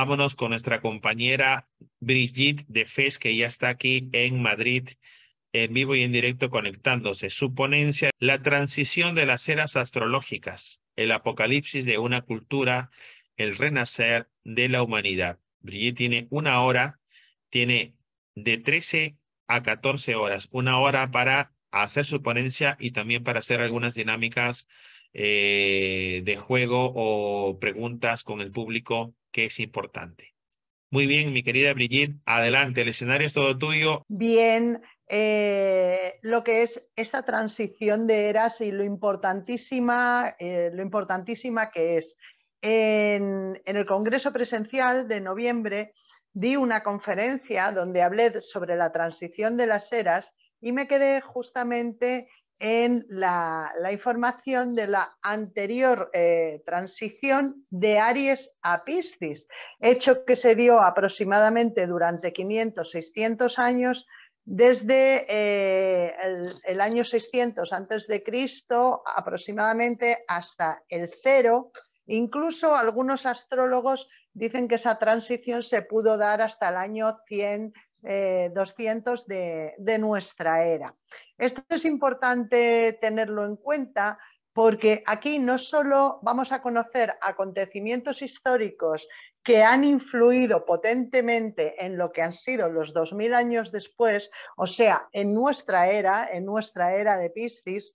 vámonos con nuestra compañera Brigitte de FES, que ya está aquí en Madrid, en vivo y en directo conectándose. Su ponencia, la transición de las eras astrológicas, el apocalipsis de una cultura, el renacer de la humanidad. Brigitte tiene una hora, tiene de 13 a 14 horas, una hora para hacer su ponencia y también para hacer algunas dinámicas eh, de juego o preguntas con el público que es importante. Muy bien, mi querida Brigitte, adelante, el escenario es todo tuyo. Bien, eh, lo que es esta transición de eras y lo importantísima, eh, lo importantísima que es. en el Congreso Presencial de noviembre di una conferencia donde hablé sobre la transición de las eras y me quedé justamente en la, información de la anterior eh, transición de Aries a Piscis, hecho que se dio aproximadamente durante 500-600 años desde eh, el, año 600 antes de Cristo aproximadamente hasta el cero. Incluso algunos astrólogos dicen que esa transición se pudo dar hasta el año 100 200 eh, de, nuestra era. Esto es importante tenerlo en cuenta porque aquí no solo vamos a conocer acontecimientos históricos que han influido potentemente en lo que han sido los 2000 años después, o sea, en nuestra era, en nuestra era de Piscis,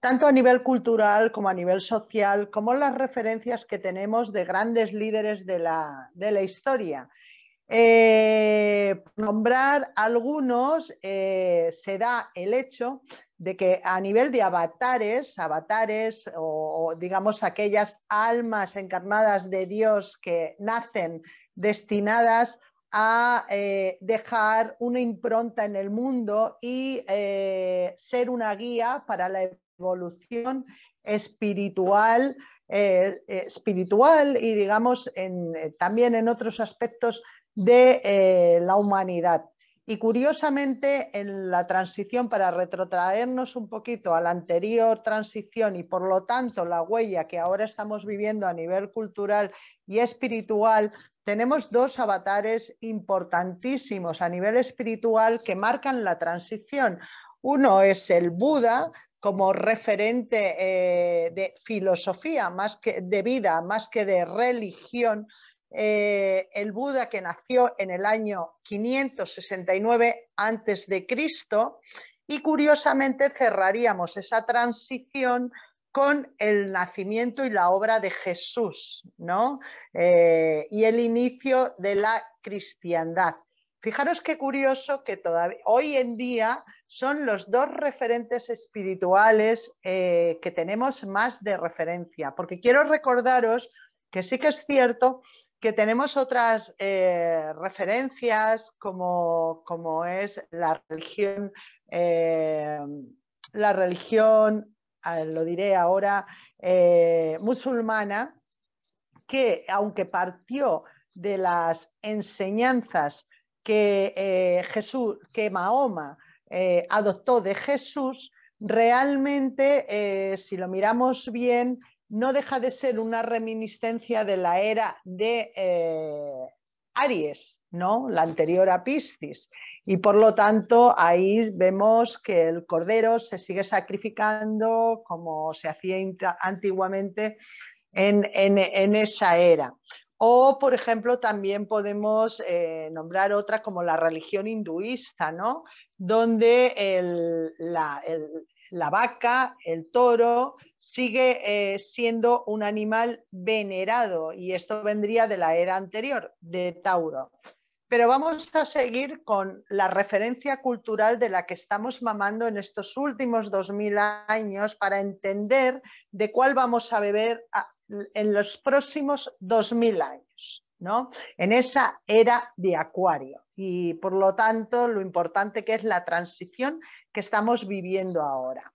tanto a nivel cultural como a nivel social, como las referencias que tenemos de grandes líderes de la historia. Eh, nombrar algunos eh, se da el hecho de que a nivel de avatares, avatares o, digamos aquellas almas encarnadas de Dios que nacen destinadas a eh, dejar una impronta en el mundo y ser una guía para la evolución espiritual, espiritual y digamos también en otros aspectos de eh, la humanidad. Y curiosamente, en la transición, para retrotraernos un poquito a la anterior transición y por lo tanto la huella que ahora estamos viviendo a nivel cultural y espiritual, tenemos dos avatares importantísimos a nivel espiritual que marcan la transición. Uno es el Buda como referente eh, de filosofía más que de vida, más que de religión, eh, el Buda que nació en el año 569 a.C. y curiosamente cerraríamos esa transición con el nacimiento y la obra de Jesús ¿no? Eh, y el inicio de la cristiandad. Fijaros qué curioso que todavía, hoy en día son los dos referentes espirituales eh, que tenemos más de referencia, porque quiero recordaros que sí que es cierto que tenemos otras eh, referencias como, como, es la religión, eh, la religión, lo diré ahora, eh, musulmana, que aunque partió de las enseñanzas que Jesús, que Mahoma adoptó de Jesús, realmente, si lo miramos bien, no deja de ser una reminiscencia de la era de eh, Aries, ¿no? La anterior a Piscis. Y por lo tanto, ahí vemos que el cordero se sigue sacrificando como se hacía antiguamente en, esa era. O, por ejemplo, también podemos eh, nombrar otra como la religión hinduista, ¿no? Donde la, el, la vaca, el toro, sigue eh, siendo un animal venerado y esto vendría de la era anterior, de Tauro. Pero vamos a seguir con la referencia cultural de la que estamos mamando en estos últimos 2.000 años para entender de cuál vamos a beber en los próximos 2.000 años, ¿no? En esa era de Acuario y por lo tanto lo importante que es la transición que estamos viviendo ahora.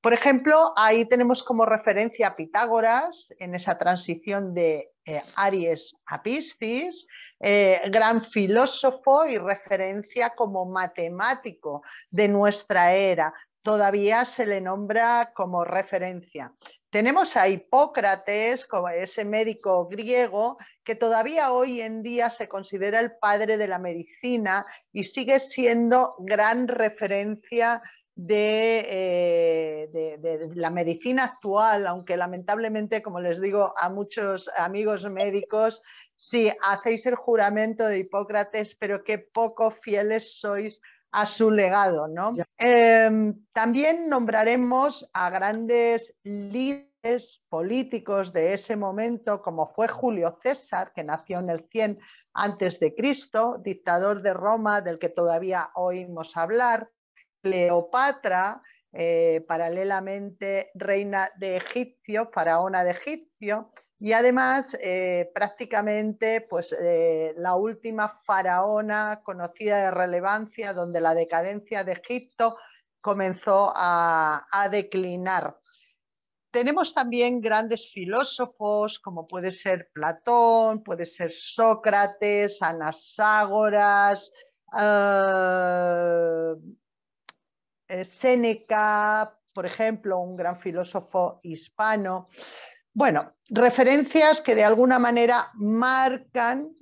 Por ejemplo, ahí tenemos como referencia a Pitágoras en esa transición de eh, Aries a Piscis, eh, gran filósofo y referencia como matemático de nuestra era. Todavía se le nombra como referencia. Tenemos a Hipócrates, como ese médico griego, que todavía hoy en día se considera el padre de la medicina y sigue siendo gran referencia de, eh, de, la medicina actual, aunque lamentablemente, como les digo a muchos amigos médicos, sí, hacéis el juramento de Hipócrates, pero qué poco fieles sois a su legado. ¿no? Em, también nombraremos a grandes líderes políticos de ese momento, como fue Julio César, que nació en el 100 antes de Cristo, dictador de Roma, del que todavía oímos hablar, Cleopatra, eh, paralelamente reina de Egipcio, faraona de Egipcio, y además, eh, prácticamente, pues eh, la última faraona conocida de relevancia, donde la decadencia de Egipto comenzó a, declinar. Tenemos también grandes filósofos, como puede ser Platón, puede ser Sócrates, Anaságoras, eh, Séneca, por ejemplo, un gran filósofo hispano. Bueno, referencias que de alguna manera marcan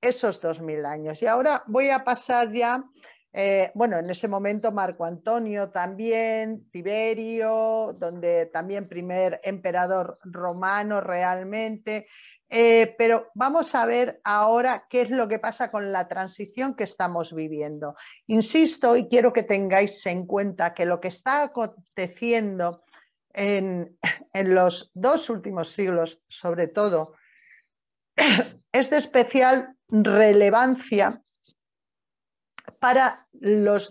esos 2000 años. Y ahora voy a pasar ya, eh, bueno, en ese momento Marco Antonio también, Tiberio, donde también primer emperador romano realmente, eh, pero vamos a ver ahora qué es lo que pasa con la transición que estamos viviendo. Insisto y quiero que tengáis en cuenta que lo que está aconteciendo en, los dos últimos siglos, sobre todo, es de especial relevancia para los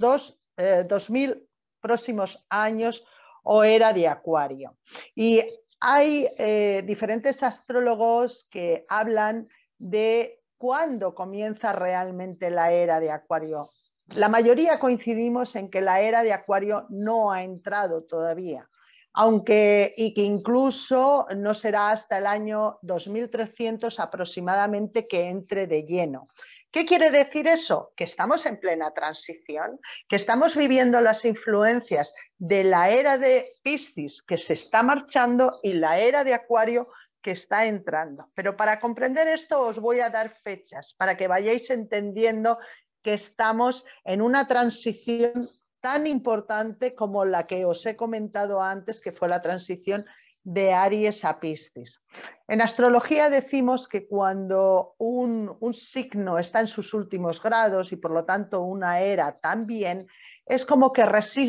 eh, dos, mil próximos años o era de Acuario. Y hay eh, diferentes astrólogos que hablan de cuándo comienza realmente la era de Acuario. La mayoría coincidimos en que la era de Acuario no ha entrado todavía aunque y que incluso no será hasta el año 2300 aproximadamente que entre de lleno. ¿Qué quiere decir eso? Que estamos en plena transición, que estamos viviendo las influencias de la era de Piscis que se está marchando y la era de Acuario que está entrando. Pero para comprender esto os voy a dar fechas para que vayáis entendiendo que estamos en una transición tan importante como la que os he comentado antes, que fue la transición de Aries a Piscis. En astrología decimos que cuando un, signo está en sus últimos grados y por lo tanto una era también, es como que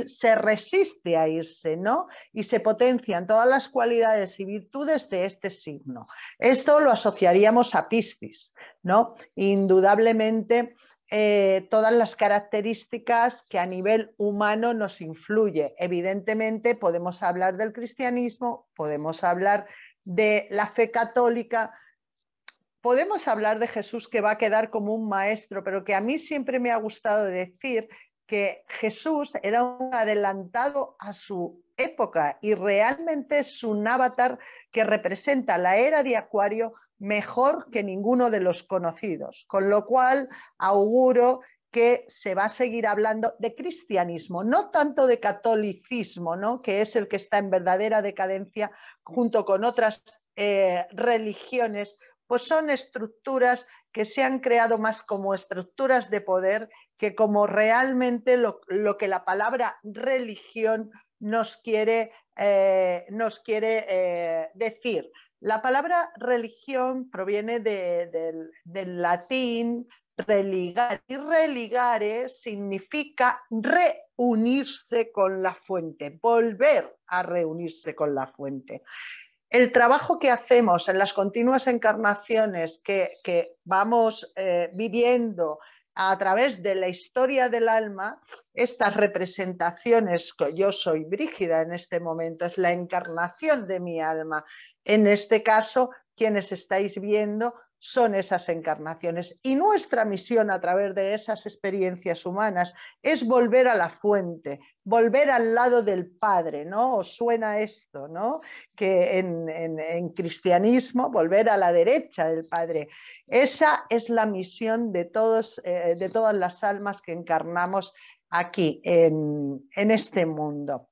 se resiste a irse, ¿no? Y se potencian todas las cualidades y virtudes de este signo. Esto lo asociaríamos a Piscis, ¿no? Indudablemente eh, todas las características que a nivel humano nos influye. Evidentemente podemos hablar del cristianismo, podemos hablar de la fe católica, podemos hablar de Jesús que va a quedar como un maestro, pero que a mí siempre me ha gustado decir que Jesús era un adelantado a su época y realmente es un avatar que representa la era de Acuario mejor que ninguno de los conocidos, con lo cual auguro que se va a seguir hablando de cristianismo, no tanto de catolicismo, ¿no? que es el que está en verdadera decadencia junto con otras eh, religiones, pues son estructuras que se han creado más como estructuras de poder que como realmente lo, que la palabra religión nos quiere, eh, eh, decir. La palabra religión proviene del, latín religare y religare significa reunirse con la fuente, volver a reunirse con la fuente. El trabajo que hacemos en las continuas encarnaciones que, vamos eh, viviendo a través de la historia del alma, estas representaciones, que yo soy brígida en este momento, es la encarnación de mi alma. En este caso, quienes estáis viendo son esas encarnaciones. Y nuestra misión a través de esas experiencias humanas es volver a la fuente, volver al lado del Padre, ¿no? Os suena esto, ¿no? Que en, cristianismo, volver a la derecha del Padre. Esa es la misión de, todos, eh, de todas las almas que encarnamos aquí, en, este mundo.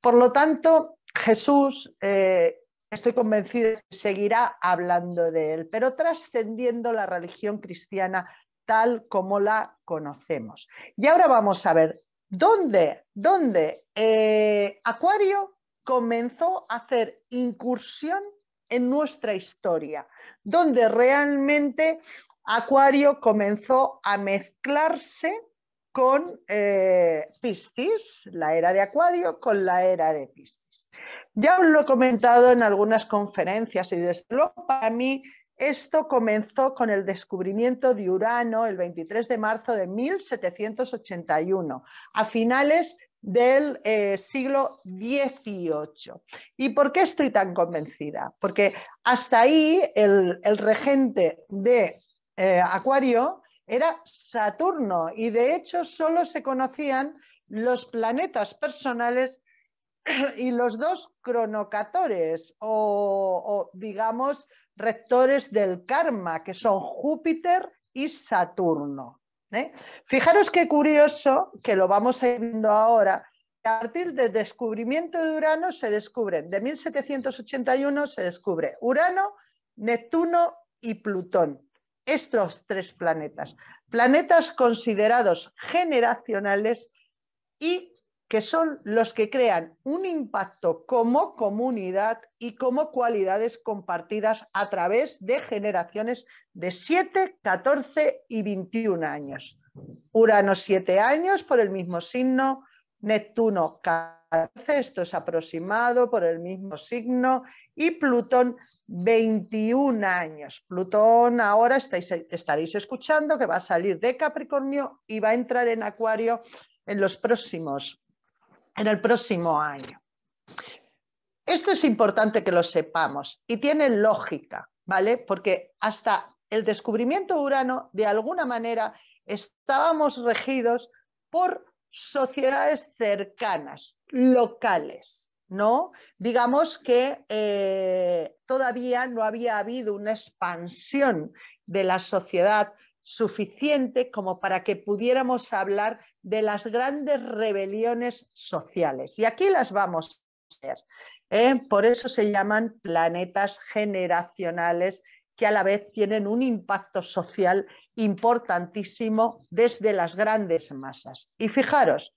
Por lo tanto, Jesús... Eh, estoy convencido que seguirá hablando de él, pero trascendiendo la religión cristiana tal como la conocemos. Y ahora vamos a ver dónde, dónde eh, Acuario comenzó a hacer incursión en nuestra historia, donde realmente Acuario comenzó a mezclarse con pistis eh, Piscis, la era de Acuario, con la era de Piscis. Ya os lo he comentado en algunas conferencias y desde luego para mí esto comenzó con el descubrimiento de Urano el 23 de marzo de 1781, a finales del eh, siglo XVIII. ¿Y por qué estoy tan convencida? Porque hasta ahí el, regente de eh, Acuario era Saturno y de hecho solo se conocían los planetas personales y los dos cronocatores o, digamos rectores del karma, que son Júpiter y Saturno. ¿eh? Fijaros qué curioso, que lo vamos viendo ahora, a partir del descubrimiento de Urano se descubren, de 1781 se descubre Urano, Neptuno y Plutón. Estos tres planetas, planetas considerados generacionales y que son los que crean un impacto como comunidad y como cualidades compartidas a través de generaciones de 7, 14 y 21 años. Urano 7 años por el mismo signo, Neptuno 14, esto es aproximado por el mismo signo, y Plutón 21 años. Plutón ahora estáis, estaréis escuchando que va a salir de Capricornio y va a entrar en Acuario en los próximos en el próximo año. Esto es importante que lo sepamos y tiene lógica, ¿vale? Porque hasta el descubrimiento de Urano, de alguna manera, estábamos regidos por sociedades cercanas, locales, ¿no? Digamos que eh, todavía no había habido una expansión de la sociedad suficiente como para que pudiéramos hablar de las grandes rebeliones sociales. Y aquí las vamos a ver. ¿eh? Por eso se llaman planetas generacionales que a la vez tienen un impacto social importantísimo desde las grandes masas. Y fijaros,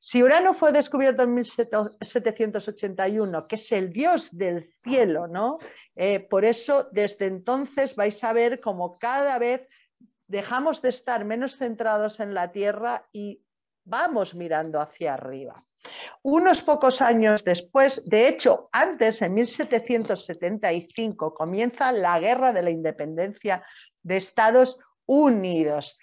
si Urano fue descubierto en 1781, que es el dios del cielo, ¿no? Eh, por eso desde entonces vais a ver como cada vez dejamos de estar menos centrados en la tierra y vamos mirando hacia arriba. Unos pocos años después, de hecho, antes, en 1775, comienza la Guerra de la Independencia de Estados Unidos,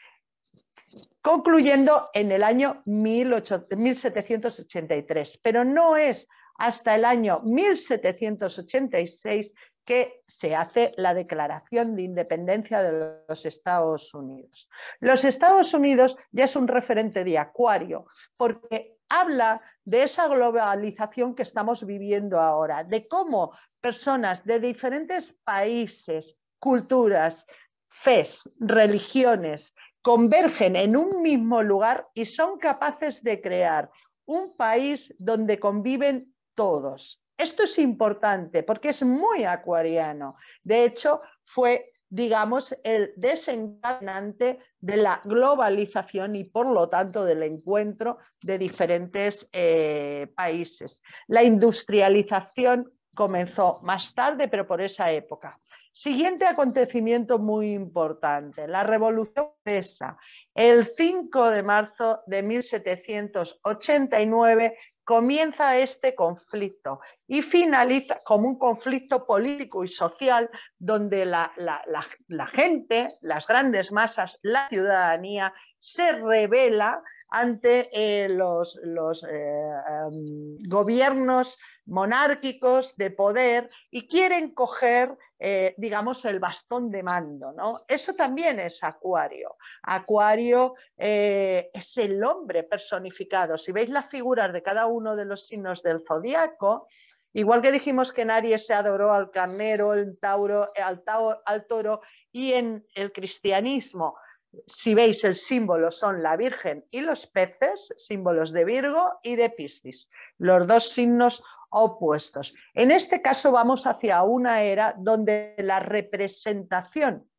concluyendo en el año 1783. Pero no es hasta el año 1786 que se hace la declaración de independencia de los Estados Unidos. Los Estados Unidos ya es un referente de Acuario, porque habla de esa globalización que estamos viviendo ahora, de cómo personas de diferentes países, culturas, fes, religiones, convergen en un mismo lugar y son capaces de crear un país donde conviven todos, esto es importante porque es muy acuariano. De hecho, fue, digamos, el desencadenante de la globalización y, por lo tanto, del encuentro de diferentes eh, países. La industrialización comenzó más tarde, pero por esa época. Siguiente acontecimiento muy importante, la Revolución Francesa. El 5 de marzo de 1789 comienza este conflicto y finaliza como un conflicto político y social donde la, la, gente, las grandes masas, la ciudadanía se revela ante eh, los, eh, gobiernos monárquicos, de poder, y quieren coger, eh, digamos, el bastón de mando. ¿no? Eso también es Acuario. Acuario eh, es el hombre personificado. Si veis las figuras de cada uno de los signos del zodiaco, Igual que dijimos que en se adoró al carnero, el tauro, al, al toro, y en el cristianismo si veis el símbolo son la Virgen y los peces, símbolos de Virgo y de Piscis, los dos signos opuestos. En este caso vamos hacia una era donde la representación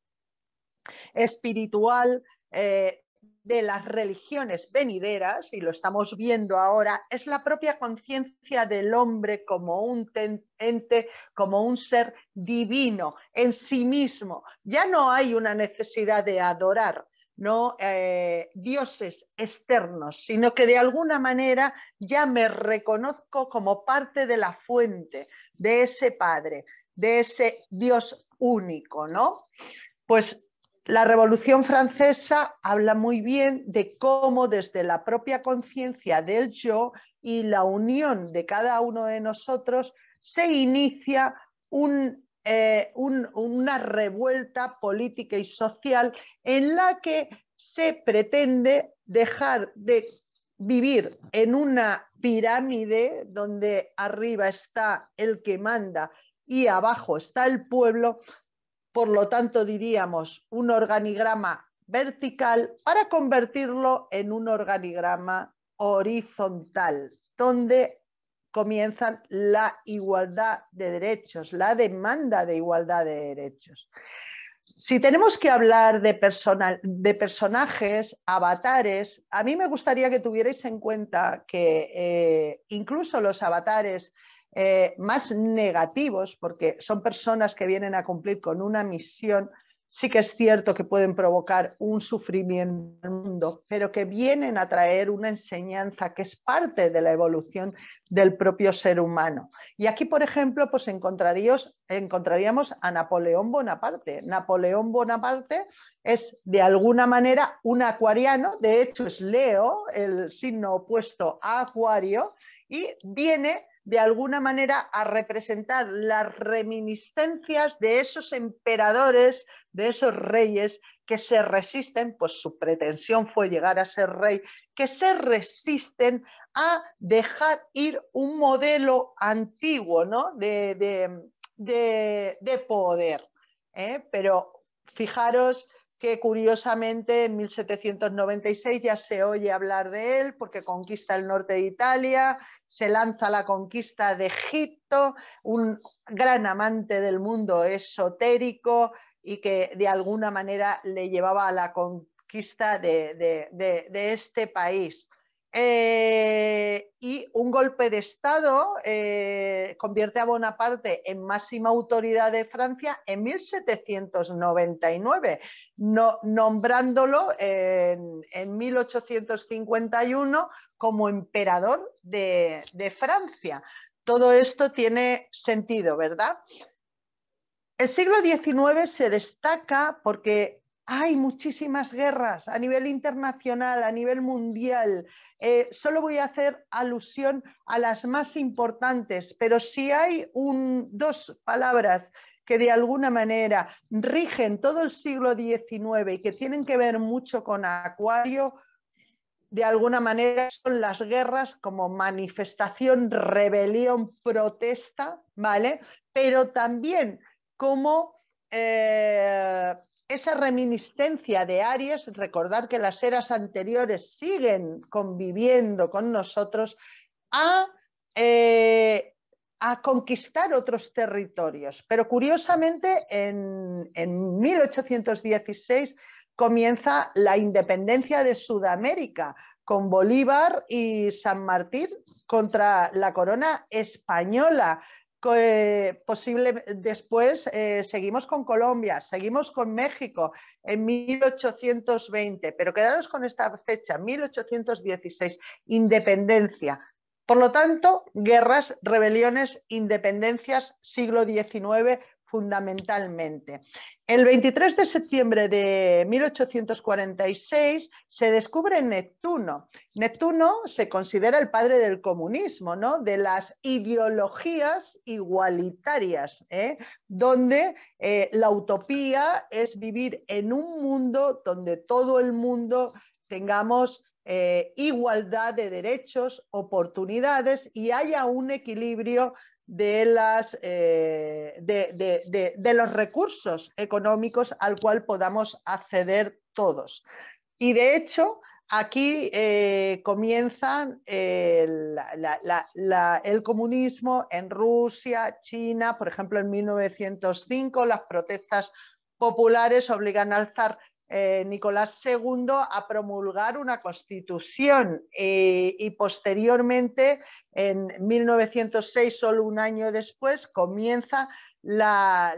espiritual eh, de las religiones venideras, y lo estamos viendo ahora, es la propia conciencia del hombre como un ente, como un ser divino en sí mismo. Ya no hay una necesidad de adorar, no eh, dioses externos, sino que de alguna manera ya me reconozco como parte de la fuente, de ese Padre, de ese Dios único, ¿no? Pues la Revolución Francesa habla muy bien de cómo desde la propia conciencia del yo y la unión de cada uno de nosotros se inicia un eh, una revuelta política y social en la que se pretende dejar de vivir en una pirámide donde arriba está el que manda y abajo está el pueblo, por lo tanto diríamos un organigrama vertical para convertirlo en un organigrama horizontal, donde comienzan la igualdad de derechos, la demanda de igualdad de derechos. Si tenemos que hablar de, de personajes, avatares, a mí me gustaría que tuvierais en cuenta que eh, incluso los avatares eh, más negativos, porque son personas que vienen a cumplir con una misión, sí que es cierto que pueden provocar un sufrimiento en el mundo, pero que vienen a traer una enseñanza que es parte de la evolución del propio ser humano. Y aquí, por ejemplo, pues encontraríamos a Napoleón Bonaparte. Napoleón Bonaparte es de alguna manera un acuariano, de hecho es Leo, el signo opuesto a Acuario, y viene de alguna manera a representar las reminiscencias de esos emperadores, de esos reyes que se resisten, pues su pretensión fue llegar a ser rey, que se resisten a dejar ir un modelo antiguo de, poder. ¿eh? Pero fijaros que curiosamente en 1796 ya se oye hablar de él porque conquista el norte de Italia, se lanza la conquista de Egipto, un gran amante del mundo esotérico y que de alguna manera le llevaba a la conquista de, este país. Eh, y un golpe de Estado eh, convierte a Bonaparte en máxima autoridad de Francia en 1799 nombrándolo en, 1851 como emperador de, Francia. Todo esto tiene sentido, ¿verdad? El siglo XIX se destaca porque hay muchísimas guerras a nivel internacional, a nivel mundial. Eh, solo voy a hacer alusión a las más importantes, pero si hay dos palabras que de alguna manera rigen todo el siglo XIX y que tienen que ver mucho con Acuario, de alguna manera son las guerras como manifestación, rebelión, protesta, ¿vale? Pero también como eh, esa reminiscencia de Aries, recordar que las eras anteriores siguen conviviendo con nosotros, a a conquistar otros territorios. Pero curiosamente, en, 1816 comienza la independencia de Sudamérica con Bolívar y San Martín contra la corona española. Eh, posible, después eh, seguimos con Colombia, seguimos con México en 1820, pero quedaros con esta fecha, 1816, independencia por lo tanto, guerras, rebeliones, independencias, siglo XIX fundamentalmente. El 23 de septiembre de 1846 se descubre Neptuno. Neptuno se considera el padre del comunismo, ¿no? de las ideologías igualitarias, ¿eh? donde eh, la utopía es vivir en un mundo donde todo el mundo tengamos eh, igualdad de derechos, oportunidades y haya un equilibrio eh, de, los recursos económicos al cual podamos acceder todos. Y de hecho, aquí eh, comienzan eh, el comunismo en Rusia, China, por ejemplo, en 1905, las protestas populares obligan a alzar eh, Nicolás II a promulgar una constitución eh, y posteriormente, en 1906, solo un año después, comienza la,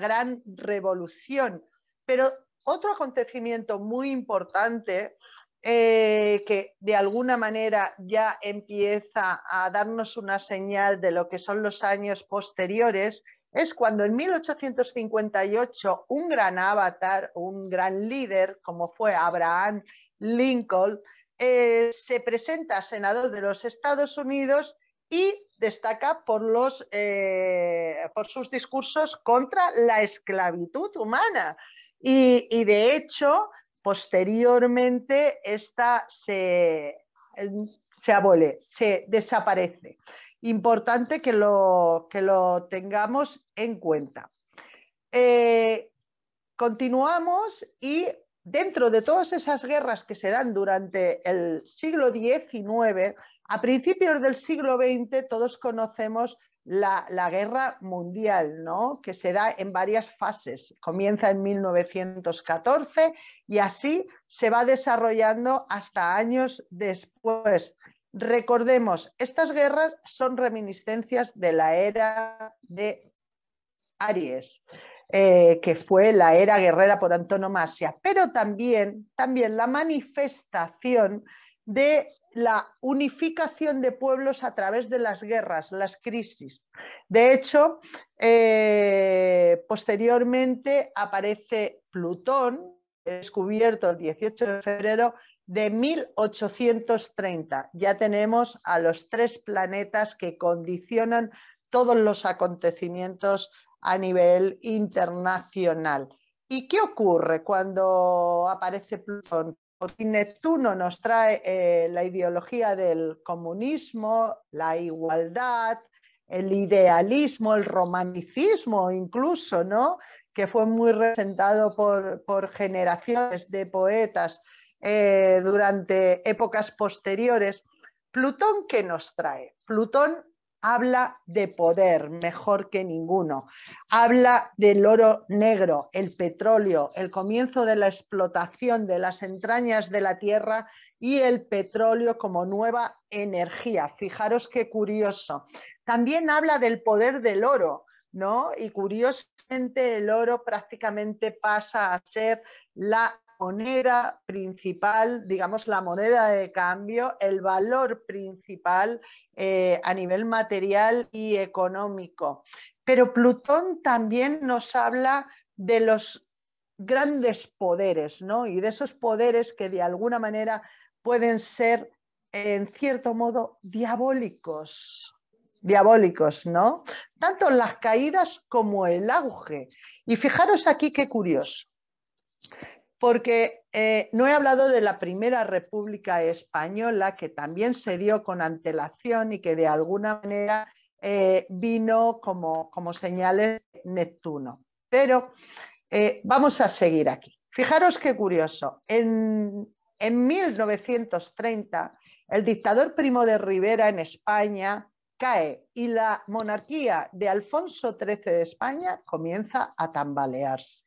gran revolución. Pero otro acontecimiento muy importante eh, que de alguna manera ya empieza a darnos una señal de lo que son los años posteriores es cuando en 1858 un gran avatar, un gran líder como fue Abraham Lincoln, eh, se presenta senador de los Estados Unidos y destaca por, eh, sus discursos contra la esclavitud humana. Y, de hecho, posteriormente, esta se, eh, se abole, se desaparece importante que lo, lo tengamos en cuenta. Eh, continuamos y dentro de todas esas guerras que se dan durante el siglo XIX, a principios del siglo XX todos conocemos la, guerra mundial, ¿no? que se da en varias fases. Comienza en 1914 y así se va desarrollando hasta años después. Recordemos, estas guerras son reminiscencias de la era de Aries, eh, que fue la era guerrera por antonomasia, pero también, también la manifestación de la unificación de pueblos a través de las guerras, las crisis. De hecho, eh, posteriormente aparece Plutón, descubierto el 18 de febrero, de 1830. Ya tenemos a los tres planetas que condicionan todos los acontecimientos a nivel internacional. ¿Y qué ocurre cuando aparece Plutón? Neptuno nos trae eh, la ideología del comunismo, la igualdad, el idealismo, el romanticismo incluso, ¿no? que fue muy representado por, por generaciones de poetas eh, durante épocas posteriores. Plutón, ¿qué nos trae? Plutón habla de poder mejor que ninguno, habla del oro negro, el petróleo, el comienzo de la explotación de las entrañas de la tierra y el petróleo como nueva energía. Fijaros qué curioso. También habla del poder del oro, ¿no? Y curiosamente el oro prácticamente pasa a ser la moneda principal, digamos la moneda de cambio, el valor principal eh, a nivel material y económico. Pero Plutón también nos habla de los grandes poderes, ¿no? Y de esos poderes que de alguna manera pueden ser, en cierto modo, diabólicos diabólicos, ¿no? Tanto las caídas como el auge. Y fijaros aquí qué curioso porque eh, no he hablado de la primera República Española, que también se dio con antelación y que de alguna manera eh, vino como, señales Neptuno. Pero eh, vamos a seguir aquí. Fijaros qué curioso. En, en 1930, el dictador Primo de Rivera en España cae y la monarquía de Alfonso XIII de España comienza a tambalearse.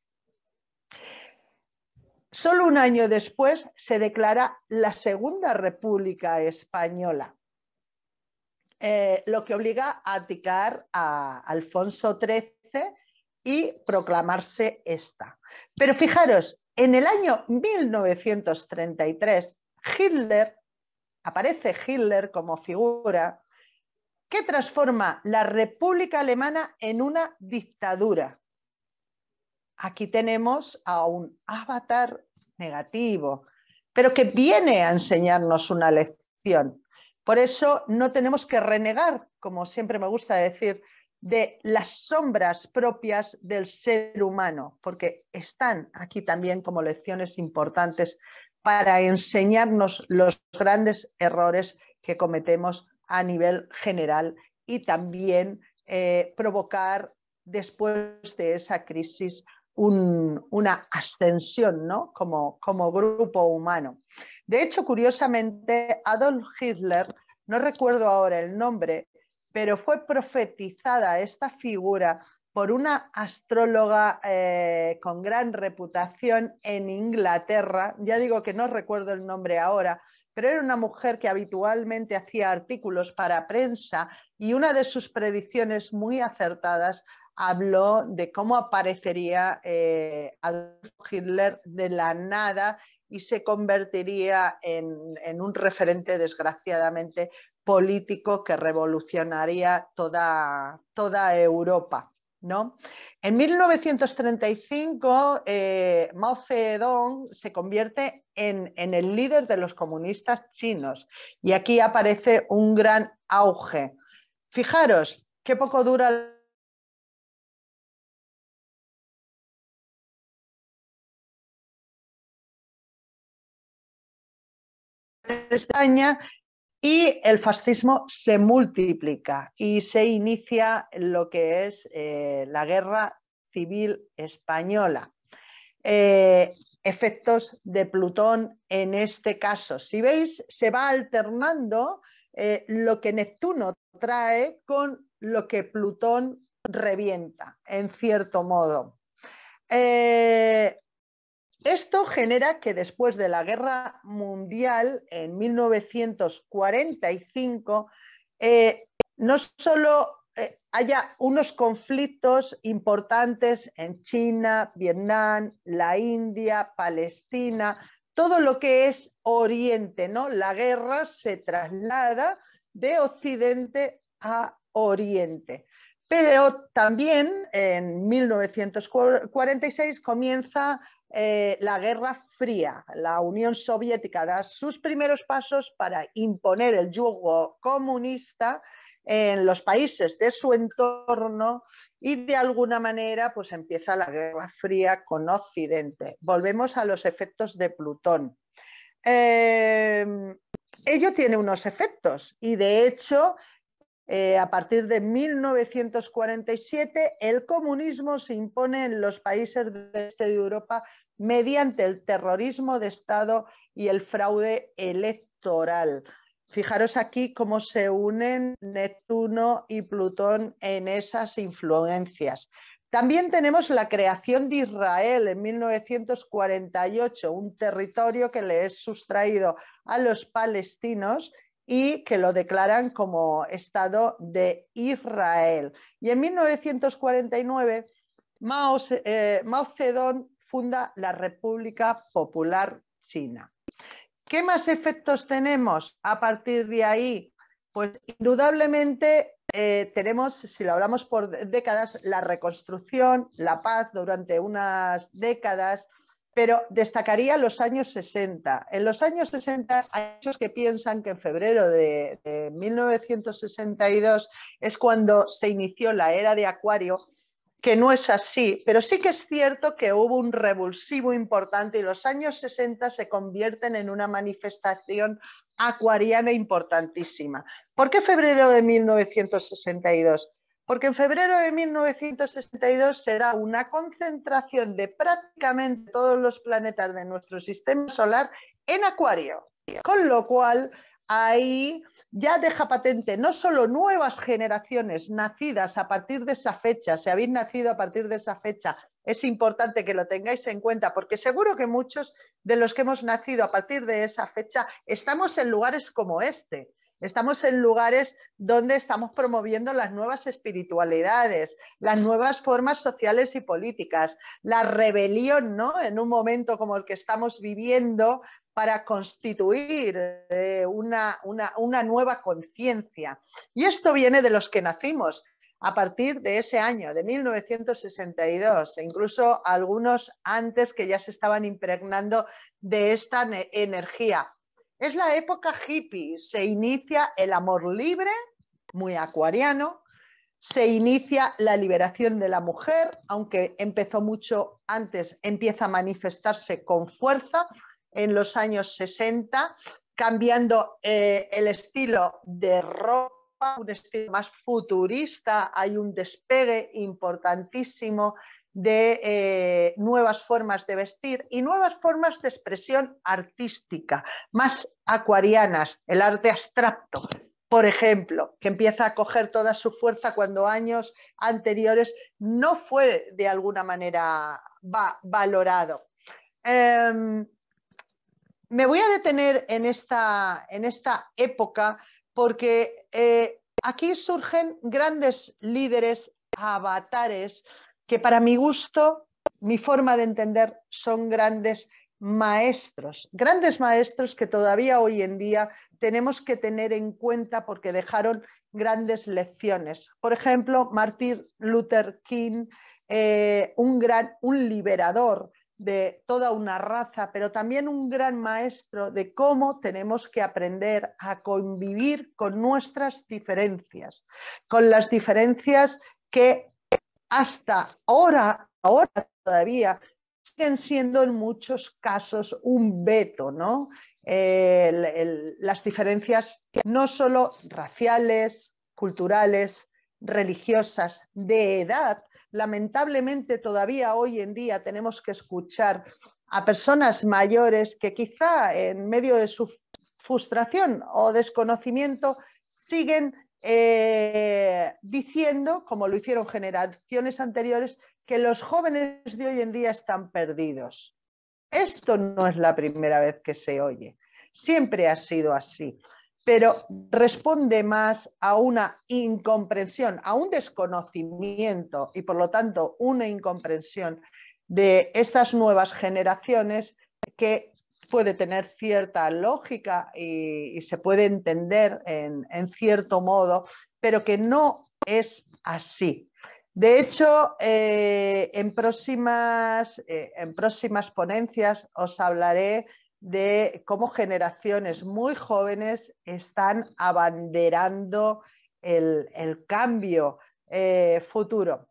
Solo un año después se declara la Segunda República Española, eh, lo que obliga a abdicar a Alfonso XIII y proclamarse esta. Pero fijaros, en el año 1933, Hitler, aparece Hitler como figura que transforma la República Alemana en una dictadura aquí tenemos a un avatar negativo, pero que viene a enseñarnos una lección. Por eso no tenemos que renegar, como siempre me gusta decir, de las sombras propias del ser humano, porque están aquí también como lecciones importantes para enseñarnos los grandes errores que cometemos a nivel general y también eh, provocar después de esa crisis una ascensión ¿no? como, grupo humano. De hecho, curiosamente, Adolf Hitler, no recuerdo ahora el nombre, pero fue profetizada esta figura por una astróloga eh, con gran reputación en Inglaterra, ya digo que no recuerdo el nombre ahora, pero era una mujer que habitualmente hacía artículos para prensa y una de sus predicciones muy acertadas habló de cómo aparecería eh, Adolf Hitler de la nada y se convertiría en, un referente, desgraciadamente, político que revolucionaría toda, toda Europa. ¿No? En 1935, eh, Mao Zedong se convierte en, en, el líder de los comunistas chinos y aquí aparece un gran auge. Fijaros qué poco dura España y el fascismo se multiplica y se inicia lo que es eh, la guerra civil española. Eh, efectos de Plutón en este caso. Si veis, se va alternando eh, lo que Neptuno trae con lo que Plutón revienta, en cierto modo. Esto genera que después de la Guerra Mundial, en 1945, eh, no solo eh, haya unos conflictos importantes en China, Vietnam, la India, Palestina, todo lo que es Oriente, ¿no? La guerra se traslada de Occidente a Oriente. Pero también en 1946 comienza eh, la Guerra Fría. La Unión Soviética da sus primeros pasos para imponer el yugo comunista en los países de su entorno y de alguna manera pues empieza la Guerra Fría con Occidente. Volvemos a los efectos de Plutón. Eh, ello tiene unos efectos y de hecho eh, a partir de 1947, el comunismo se impone en los países del este de Europa mediante el terrorismo de Estado y el fraude electoral. Fijaros aquí cómo se unen Neptuno y Plutón en esas influencias. También tenemos la creación de Israel en 1948, un territorio que le es sustraído a los palestinos y que lo declaran como Estado de Israel. Y en 1949, eh, Mao, Zedong funda la República Popular China. ¿Qué más efectos tenemos a partir de ahí? Pues indudablemente eh, tenemos, si lo hablamos por décadas, la reconstrucción, la paz durante unas décadas, pero destacaría los años 60. En los años 60 hay muchos que piensan que en febrero de, 1962 es cuando se inició la era de Acuario, que no es así, pero sí que es cierto que hubo un revulsivo importante y los años 60 se convierten en una manifestación acuariana importantísima. ¿Por qué febrero de 1962? Porque en febrero de 1962 se da una concentración de prácticamente todos los planetas de nuestro sistema solar en Acuario, con lo cual ahí ya deja patente no solo nuevas generaciones nacidas a partir de esa fecha, si habéis nacido a partir de esa fecha, es importante que lo tengáis en cuenta, porque seguro que muchos de los que hemos nacido a partir de esa fecha estamos en lugares como este, Estamos en lugares donde estamos promoviendo las nuevas espiritualidades, las nuevas formas sociales y políticas, la rebelión, ¿no? En un momento como el que estamos viviendo para constituir eh, una, una nueva conciencia. Y esto viene de los que nacimos a partir de ese año, de 1962, e incluso algunos antes que ya se estaban impregnando de esta energía. Es la época hippie, se inicia el amor libre, muy acuariano, se inicia la liberación de la mujer, aunque empezó mucho antes, empieza a manifestarse con fuerza en los años 60, cambiando eh, el estilo de ropa, un estilo más futurista, hay un despegue importantísimo de eh, nuevas formas de vestir y nuevas formas de expresión artística, más acuarianas, el arte abstracto, por ejemplo, que empieza a coger toda su fuerza cuando años anteriores no fue de alguna manera valorado. Em, me voy a detener en esta, época porque eh, aquí surgen grandes líderes, avatares, que para mi gusto, mi forma de entender, son grandes maestros, grandes maestros que todavía hoy en día tenemos que tener en cuenta porque dejaron grandes lecciones. Por ejemplo, Martin Luther King, eh, un, gran, un liberador de toda una raza, pero también un gran maestro de cómo tenemos que aprender a convivir con nuestras diferencias, con las diferencias que hasta ahora, ahora todavía, siguen siendo en muchos casos un veto, ¿no? las diferencias no solo raciales, culturales, religiosas, de edad. Lamentablemente todavía hoy en día tenemos que escuchar a personas mayores que quizá en medio de su frustración o desconocimiento siguen eh, diciendo, como lo hicieron generaciones anteriores, que los jóvenes de hoy en día están perdidos. Esto no es la primera vez que se oye, siempre ha sido así, pero responde más a una incomprensión, a un desconocimiento y por lo tanto una incomprensión de estas nuevas generaciones que puede tener cierta lógica y, se puede entender en, cierto modo, pero que no es así. De hecho, eh, en, próximas, eh, en próximas ponencias os hablaré de cómo generaciones muy jóvenes están abanderando el, cambio eh, futuro.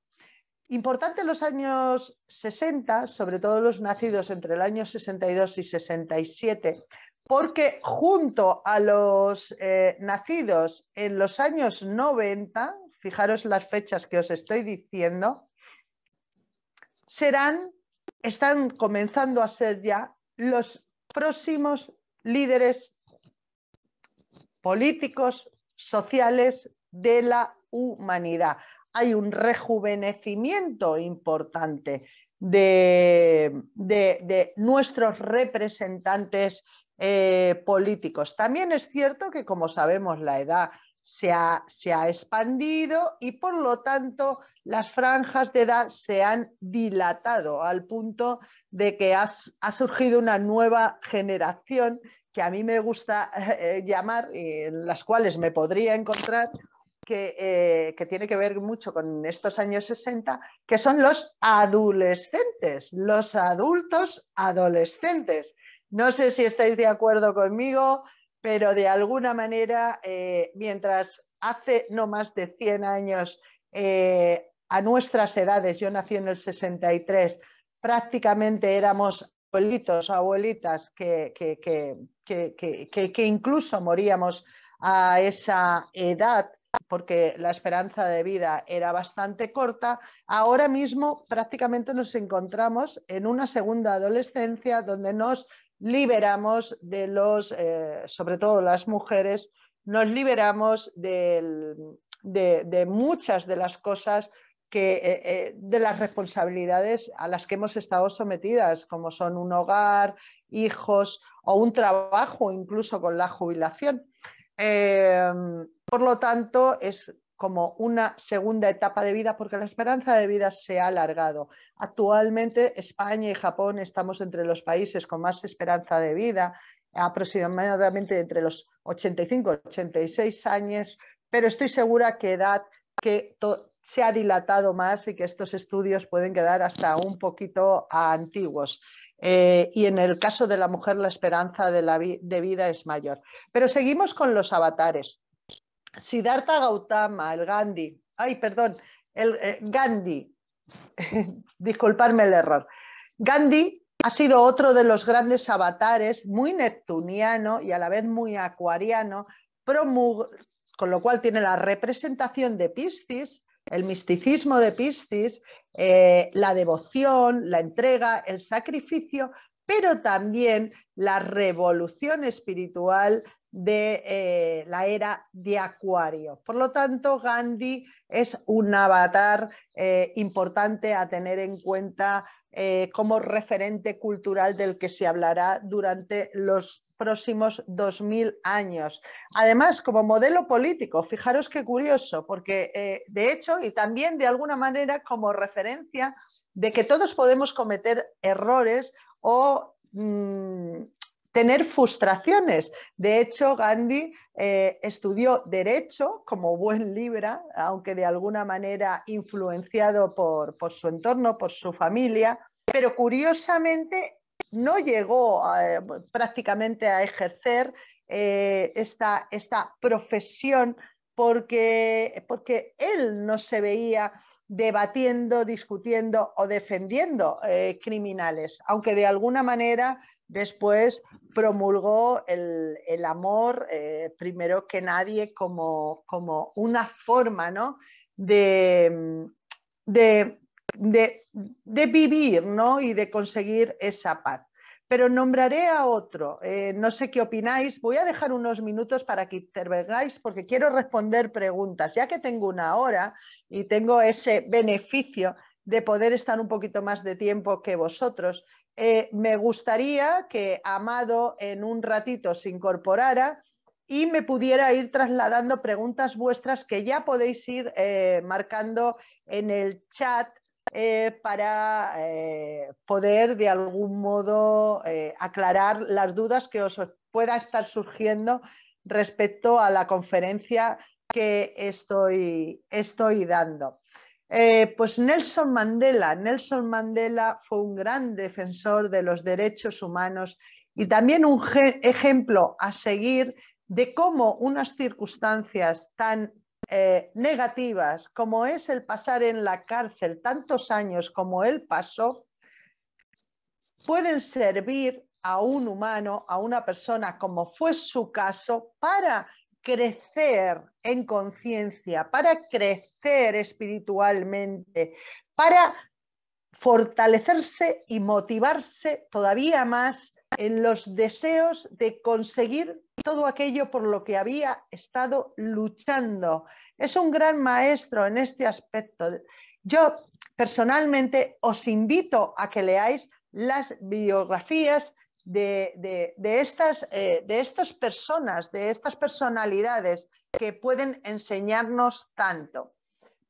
Importante los años 60, sobre todo los nacidos entre el año 62 y 67, porque junto a los eh, nacidos en los años 90, fijaros las fechas que os estoy diciendo, serán, están comenzando a ser ya los próximos líderes políticos, sociales de la humanidad hay un rejuvenecimiento importante de, nuestros representantes eh, políticos. También es cierto que, como sabemos, la edad se ha, expandido y por lo tanto las franjas de edad se han dilatado al punto de que ha surgido una nueva generación que a mí me gusta eh, llamar, eh, en las cuales me podría encontrar eh, que, tiene que ver mucho con estos años 60, que son los adolescentes, los adultos adolescentes. No sé si estáis de acuerdo conmigo, pero de alguna manera, eh, mientras hace no más de 100 años, eh, a nuestras edades, yo nací en el 63, prácticamente éramos abuelitos, o abuelitas, que, que, que incluso moríamos a esa edad porque la esperanza de vida era bastante corta, ahora mismo prácticamente nos encontramos en una segunda adolescencia donde nos liberamos de los, eh, sobre todo las mujeres, nos liberamos de, muchas de las cosas eh, eh, de las responsabilidades a las que hemos estado sometidas, como son un hogar, hijos o un trabajo incluso con la jubilación. Em, por lo tanto, es como una segunda etapa de vida porque la esperanza de vida se ha alargado. Actualmente España y Japón estamos entre los países con más esperanza de vida, aproximadamente entre los 85 y 86 años, pero estoy segura que edad que se ha dilatado más y que estos estudios pueden quedar hasta un poquito antiguos. Eh, y en el caso de la mujer la esperanza de, la vida es mayor. Pero seguimos con los avatares. Siddhartha Gautama, el Gandhi, ay, perdón, el eh, Gandhi, disculparme el error. Gandhi ha sido otro de los grandes avatares, muy neptuniano y a la vez muy acuariano, con lo cual tiene la representación de Piscis, el misticismo de Piscis, eh, la devoción, la entrega, el sacrificio, pero también la revolución espiritual de eh, la era de Acuario. Por lo tanto, Gandhi es un avatar eh, importante a tener en cuenta como referente cultural del que se hablará durante los próximos 2.000 años. Además, como modelo político, fijaros qué curioso, porque eh, de hecho, y también de alguna manera como referencia de que todos podemos cometer errores o mm, tener frustraciones. De hecho, Gandhi eh, estudió derecho como buen libra, aunque de alguna manera influenciado por su entorno, por su familia, pero curiosamente no llegó prácticamente a ejercer eh, esta, esta, profesión porque, porque, él no se veía debatiendo, discutiendo o defendiendo eh, criminales, aunque de alguna manera después promulgó el, amor, eh, primero que nadie, como, como una forma ¿no? de, de de, vivir ¿no? y de conseguir esa paz. Pero nombraré a otro, eh, no sé qué opináis, voy a dejar unos minutos para que intervengáis porque quiero responder preguntas, ya que tengo una hora y tengo ese beneficio de poder estar un poquito más de tiempo que vosotros. Eh, me gustaría que Amado en un ratito se incorporara y me pudiera ir trasladando preguntas vuestras que ya podéis ir eh, marcando en el chat eh, para eh, poder de algún modo eh, aclarar las dudas que os pueda estar surgiendo respecto a la conferencia que estoy, estoy dando. pues Nelson Mandela. Nelson Mandela fue un gran defensor de los derechos humanos y también un ejemplo a seguir de cómo unas circunstancias tan eh, negativas, como es el pasar en la cárcel tantos años como él pasó, pueden servir a un humano, a una persona, como fue su caso, para crecer en conciencia, para crecer espiritualmente, para fortalecerse y motivarse todavía más en los deseos de conseguir todo aquello por lo que había estado luchando. Es un gran maestro en este aspecto. Yo personalmente os invito a que leáis las biografías de, estas, eh, de, estas, personas, de estas personalidades que pueden enseñarnos tanto.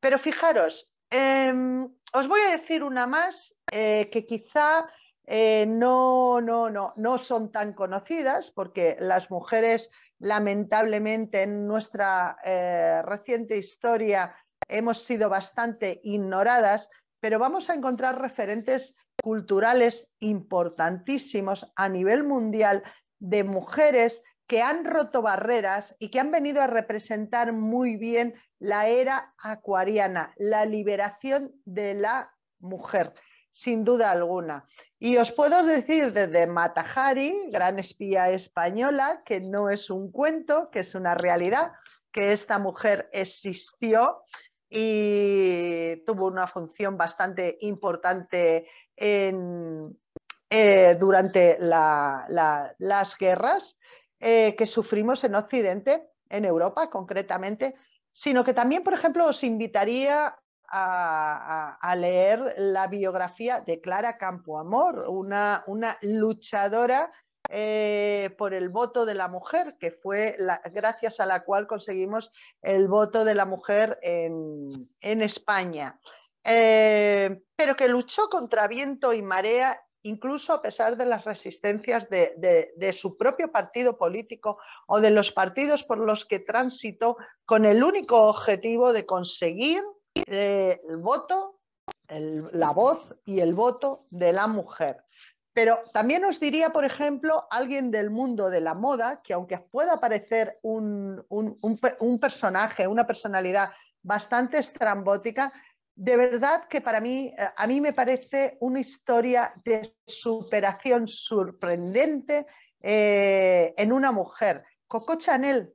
Pero fijaros, em, os voy a decir una más eh, que quizá eh, no, no, no, no son tan conocidas porque las mujeres lamentablemente en nuestra eh, reciente historia hemos sido bastante ignoradas, pero vamos a encontrar referentes culturales importantísimos a nivel mundial de mujeres que han roto barreras y que han venido a representar muy bien la era acuariana, la liberación de la mujer sin duda alguna. Y os puedo decir desde Matajari, gran espía española, que no es un cuento, que es una realidad, que esta mujer existió y tuvo una función bastante importante eh, durante las guerras eh, que sufrimos en Occidente, en Europa concretamente, sino que también, por ejemplo, os invitaría a, leer la biografía de Clara Campoamor, una, una luchadora eh, por el voto de la mujer, que fue gracias a la cual conseguimos el voto de la mujer en, España, eh, pero que luchó contra viento y marea incluso a pesar de las resistencias de, de, su propio partido político o de los partidos por los que transitó, con el único objetivo de conseguir eh, el voto, la voz y el voto de la mujer. Pero también os diría, por ejemplo, alguien del mundo de la moda, que aunque pueda parecer un, personaje, una personalidad bastante estrambótica, de verdad que para mí, eh, a mí me parece una historia de superación sorprendente eh, en una mujer. Coco Chanel,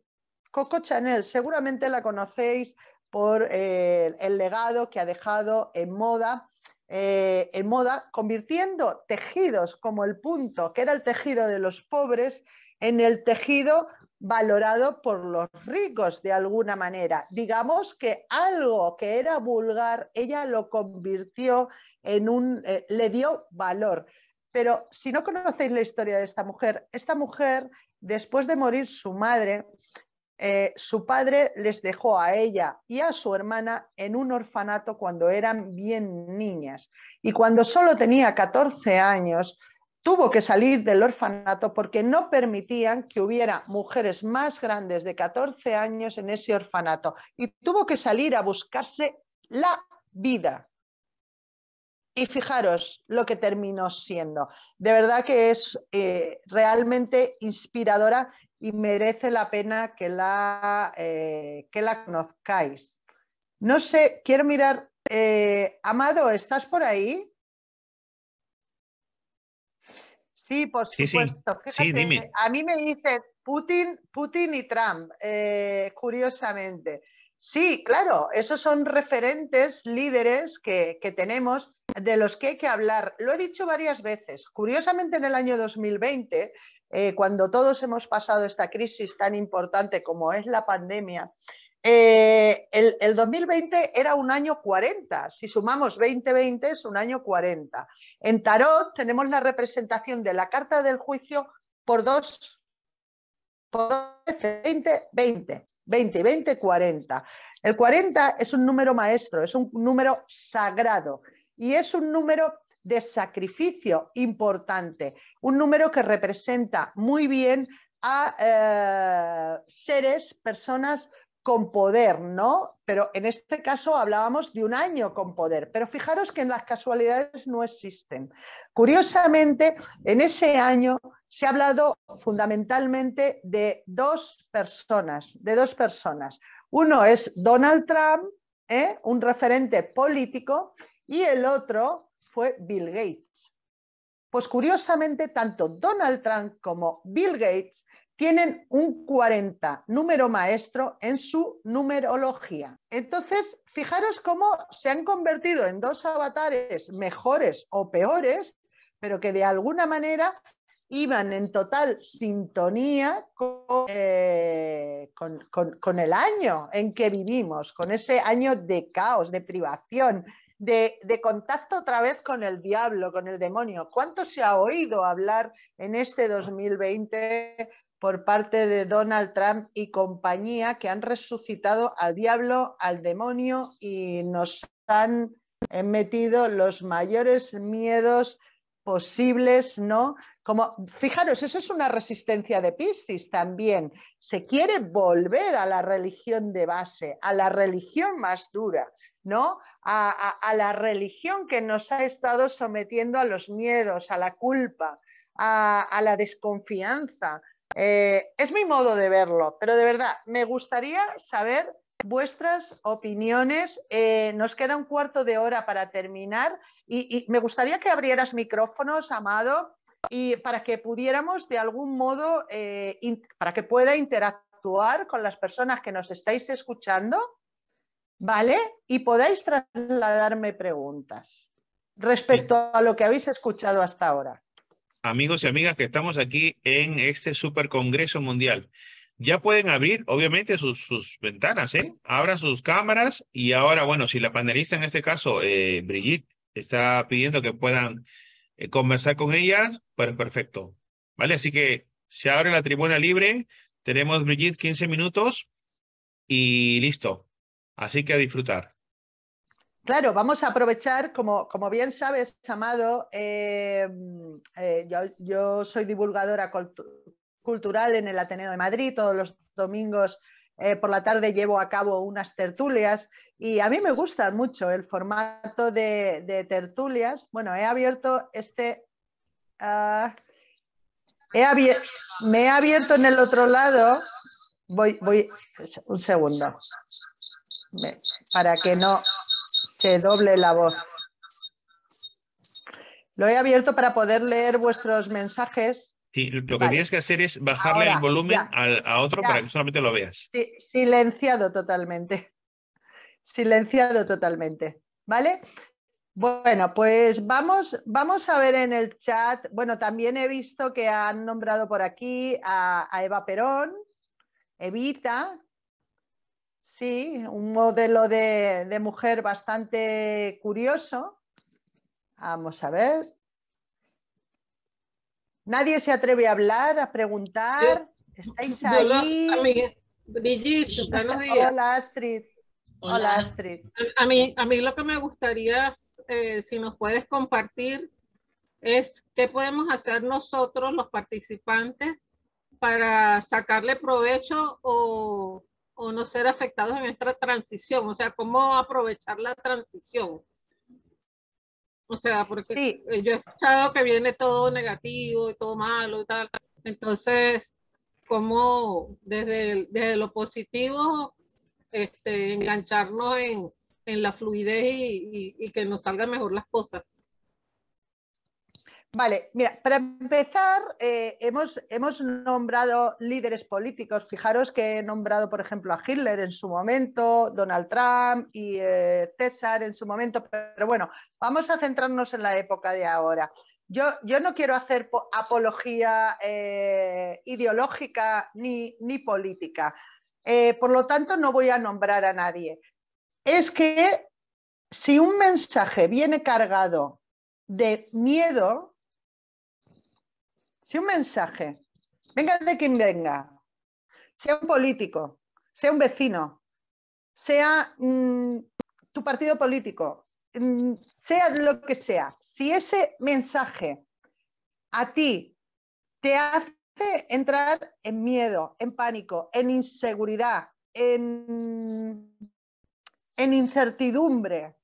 Coco Chanel, seguramente la conocéis por eh, el legado que ha dejado en moda, eh, en moda, convirtiendo tejidos como el punto, que era el tejido de los pobres, en el tejido valorado por los ricos de alguna manera. Digamos que algo que era vulgar, ella lo convirtió en un, eh, le dio valor. Pero si no conocéis la historia de esta mujer, esta mujer, después de morir su madre, eh, su padre les dejó a ella y a su hermana en un orfanato cuando eran bien niñas. Y cuando solo tenía 14 años, tuvo que salir del orfanato porque no permitían que hubiera mujeres más grandes de 14 años en ese orfanato. Y tuvo que salir a buscarse la vida. Y fijaros lo que terminó siendo. De verdad que es eh, realmente inspiradora y merece la pena que la, eh, que la conozcáis. No sé, quiero mirar. Eh, Amado, ¿estás por ahí? Sí, por supuesto. Sí, A mí me dicen Putin, Putin y Trump, eh, curiosamente. Sí, claro, esos son referentes, líderes que, que, tenemos de los que hay que hablar. Lo he dicho varias veces. Curiosamente, en el año 2020, eh, cuando todos hemos pasado esta crisis tan importante como es la pandemia, eh, el, 2020 era un año 40, si sumamos 2020 es un año 40. En tarot tenemos la representación de la carta del juicio por 2, por 20, 20, 20 20, 40. El 40 es un número maestro, es un número sagrado y es un número de sacrificio importante, un número que representa muy bien a eh, seres, personas con poder, ¿no? Pero en este caso hablábamos de un año con poder, pero fijaros que en las casualidades no existen. Curiosamente, en ese año se ha hablado fundamentalmente de dos personas, de dos personas. Uno es Donald Trump, ¿eh? un referente político, y el otro fue Bill Gates. Pues curiosamente, tanto Donald Trump como Bill Gates tienen un 40 número maestro en su numerología. Entonces, fijaros cómo se han convertido en dos avatares mejores o peores, pero que de alguna manera iban en total sintonía con, eh, con el año en que vivimos, con ese año de caos, de privación, de, contacto otra vez con el diablo, con el demonio. ¿Cuánto se ha oído hablar en este 2020 por parte de Donald Trump y compañía que han resucitado al diablo, al demonio y nos han eh, metido los mayores miedos, posibles, ¿no? Como, fijaros, eso es una resistencia de Piscis también. Se quiere volver a la religión de base, a la religión más dura, ¿no? A, la religión que nos ha estado sometiendo a los miedos, a la culpa, a, la desconfianza. Eh, es mi modo de verlo, pero de verdad, me gustaría saber vuestras opiniones. Eh, nos queda un cuarto de hora para terminar. Y, me gustaría que abrieras micrófonos, Amado, y para que pudiéramos de algún modo, eh, para que pueda interactuar con las personas que nos estáis escuchando, ¿vale? Y podáis trasladarme preguntas respecto a lo que habéis escuchado hasta ahora. Amigos y amigas que estamos aquí en este super congreso mundial. Ya pueden abrir, obviamente, sus, ventanas, ¿eh? Abran sus cámaras y ahora, bueno, si la panelista en este caso, eh, Brigitte, está pidiendo que puedan eh, conversar con ellas, pues perfecto. ¿Vale? Así que se abre la tribuna libre. Tenemos, Brigitte, 15 minutos y listo. Así que a disfrutar. Claro, vamos a aprovechar, como, como bien sabes, Amado, em, eh, yo, yo, soy divulgadora cultural en el Ateneo de Madrid, todos los domingos eh, por la tarde llevo a cabo unas tertulias y a mí me gusta mucho el formato de, tertulias. Bueno, he abierto este... Ah, me he abierto en el otro lado. Voy, voy, un segundo, para que no se doble la voz. Lo he abierto para poder leer vuestros mensajes lo que tienes que hacer es bajarle el volumen a otro para que solamente lo veas. Sí, silenciado totalmente. Silenciado totalmente. ¿Vale? Bueno, pues vamos, vamos a ver en el chat. Bueno, también he visto que han nombrado por aquí a, Eva Perón, Evita, sí, un modelo de, mujer bastante curioso. Vamos a ver. Nadie se atreve a hablar, a preguntar. ¿Estáis ahí? Brigitte, Hola, Astrid. Hola, Astrid. A, mí, a mí lo que me gustaría, eh, si nos puedes compartir, es qué podemos hacer nosotros, los participantes, para sacarle provecho o, o no ser afectados en esta transición. O sea, cómo aprovechar la transición. O sea, porque eh, yo he escuchado que viene todo negativo y todo malo y tal. Entonces, ¿cómo desde, lo positivo, este, engancharnos en, la fluidez y que nos salgan mejor las cosas. Vale, mira, para empezar, eh, hemos, hemos, nombrado líderes políticos. Fijaros que he nombrado, por ejemplo, a Hitler en su momento, Donald Trump y eh, César en su momento, pero bueno, vamos a centrarnos en la época de ahora. Yo, yo no quiero hacer apología eh, ideológica ni, ni política, por lo tanto no voy a nombrar a nadie. Es que si un mensaje viene cargado de miedo, si un mensaje, venga de quien venga, sea un político, sea un vecino, sea mm, tu partido político, mm, sea lo que sea, si ese mensaje a ti te hace entrar en miedo, en pánico, en inseguridad, en incertidumbre,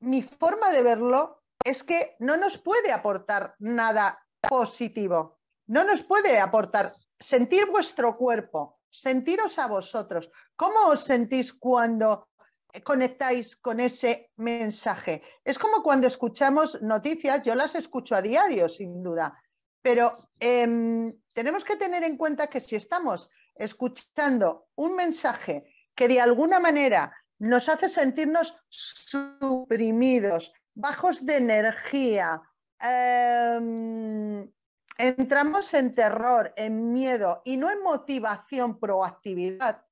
mi forma de verlo es que no nos puede aportar nada positivo, no nos puede aportar sentir vuestro cuerpo, sentiros a vosotros. ¿Cómo os sentís cuando conectáis con ese mensaje? Es como cuando escuchamos noticias, yo las escucho a diario, sin duda, pero em, tenemos que tener en cuenta que si estamos escuchando un mensaje que de alguna manera nos hace sentirnos suprimidos, bajos de energía, em, entramos en terror, en miedo y no en motivación, proactividad.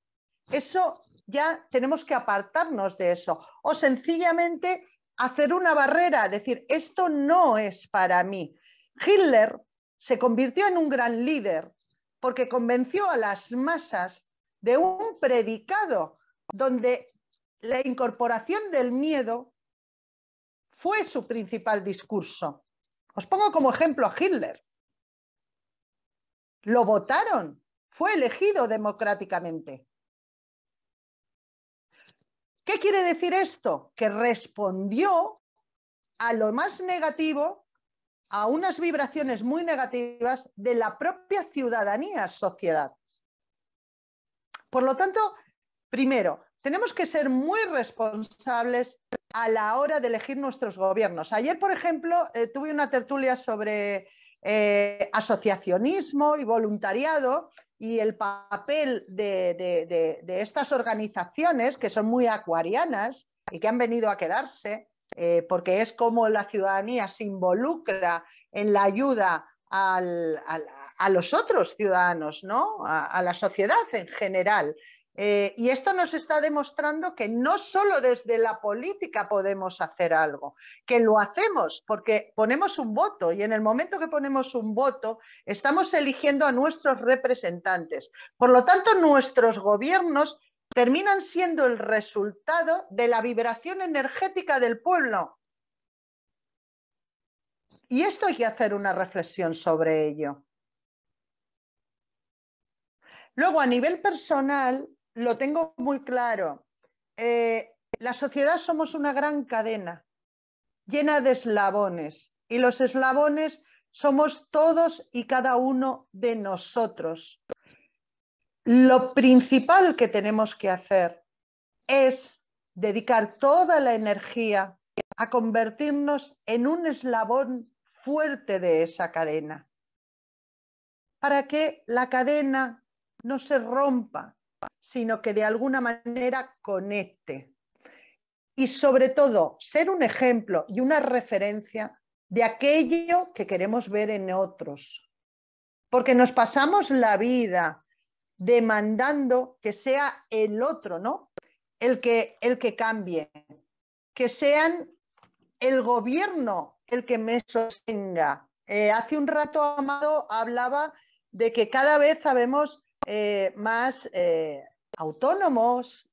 Eso ya tenemos que apartarnos de eso o sencillamente hacer una barrera, decir, esto no es para mí. Hitler se convirtió en un gran líder porque convenció a las masas de un predicado donde la incorporación del miedo fue su principal discurso. Os pongo como ejemplo a Hitler. Lo votaron, fue elegido democráticamente. ¿Qué quiere decir esto? Que respondió a lo más negativo, a unas vibraciones muy negativas de la propia ciudadanía, sociedad. Por lo tanto, primero, tenemos que ser muy responsables a la hora de elegir nuestros gobiernos. Ayer, por ejemplo, eh, tuve una tertulia sobre eh, asociacionismo y voluntariado y el papel de, estas organizaciones que son muy acuarianas y que han venido a quedarse, eh, porque es como la ciudadanía se involucra en la ayuda a los otros ciudadanos, ¿no? a la sociedad en general. Eh, y esto nos está demostrando que no solo desde la política podemos hacer algo, que lo hacemos porque ponemos un voto y en el momento que ponemos un voto estamos eligiendo a nuestros representantes. Por lo tanto, nuestros gobiernos terminan siendo el resultado de la vibración energética del pueblo. Y esto hay que hacer una reflexión sobre ello. Luego, a nivel personal, lo tengo muy claro. Eh, la sociedad somos una gran cadena llena de eslabones y los eslabones somos todos y cada uno de nosotros. Lo principal que tenemos que hacer es dedicar toda la energía a convertirnos en un eslabón fuerte de esa cadena, para que la cadena no se rompa, sino que de alguna manera conecte. Y sobre todo, ser un ejemplo y una referencia de aquello que queremos ver en otros. Porque nos pasamos la vida demandando que sea el otro, ¿no? El que, el que cambie, que sean el gobierno el que me sostenga. Eh, hace un rato Amado hablaba de que cada vez sabemos eh, más eh, autónomos,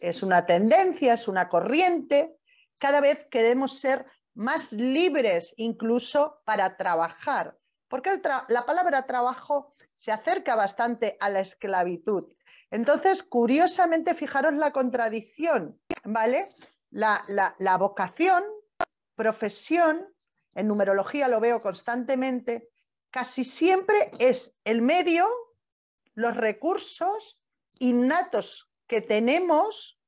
es, una tendencia, es una corriente. Cada vez queremos ser más libres incluso para trabajar, porque la palabra trabajo se acerca bastante a la esclavitud. Entonces, curiosamente, fijaros la contradicción, ¿vale? la vocación, profesión, en numerología lo veo constantemente, casi siempre es el medio, los recursos innatos que tenemos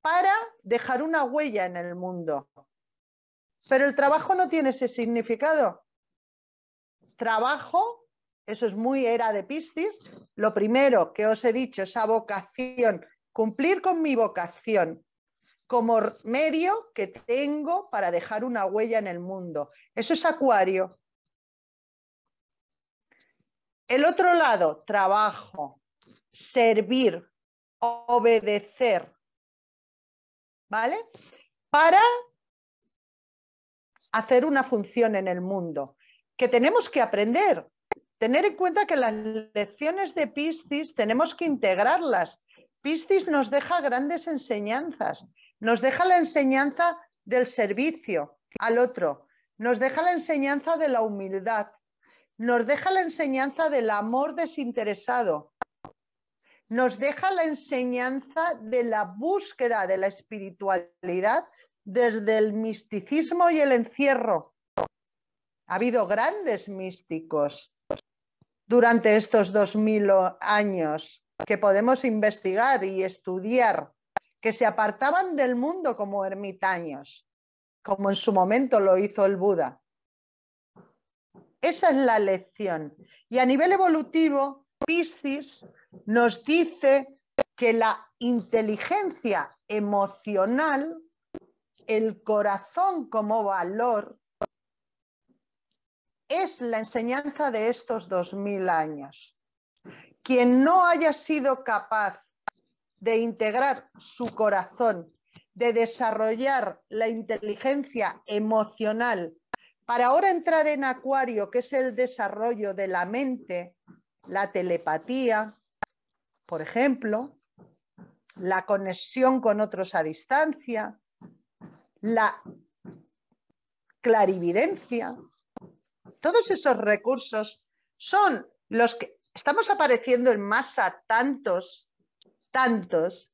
para dejar una huella en el mundo. Pero el trabajo no tiene ese significado. Trabajo, eso es muy era de Piscis, lo primero que os he dicho, esa vocación, cumplir con mi vocación como medio que tengo para dejar una huella en el mundo. Eso es acuario. El otro lado, trabajo servir, obedecer, ¿vale? Para hacer una función en el mundo, que tenemos que aprender. Tener en cuenta que las lecciones de Piscis tenemos que integrarlas. Piscis nos deja grandes enseñanzas, nos deja la enseñanza del servicio al otro, nos deja la enseñanza de la humildad, nos deja la enseñanza del amor desinteresado, nos deja la enseñanza de la búsqueda de la espiritualidad desde el misticismo y el encierro. Ha habido grandes místicos durante estos dos mil años que podemos investigar y estudiar, que se apartaban del mundo como ermitaños, como en su momento lo hizo el Buda. Esa es la lección. Y a nivel evolutivo, Piscis nos dice que la inteligencia emocional, el corazón como valor, es la enseñanza de estos dos mil años. Quien no haya sido capaz de integrar su corazón, de desarrollar la inteligencia emocional, para ahora entrar en Acuario, que es el desarrollo de la mente, la telepatía, por ejemplo, la conexión con otros a distancia, la clarividencia. Todos esos recursos son los que estamos apareciendo en masa tantos, tantos,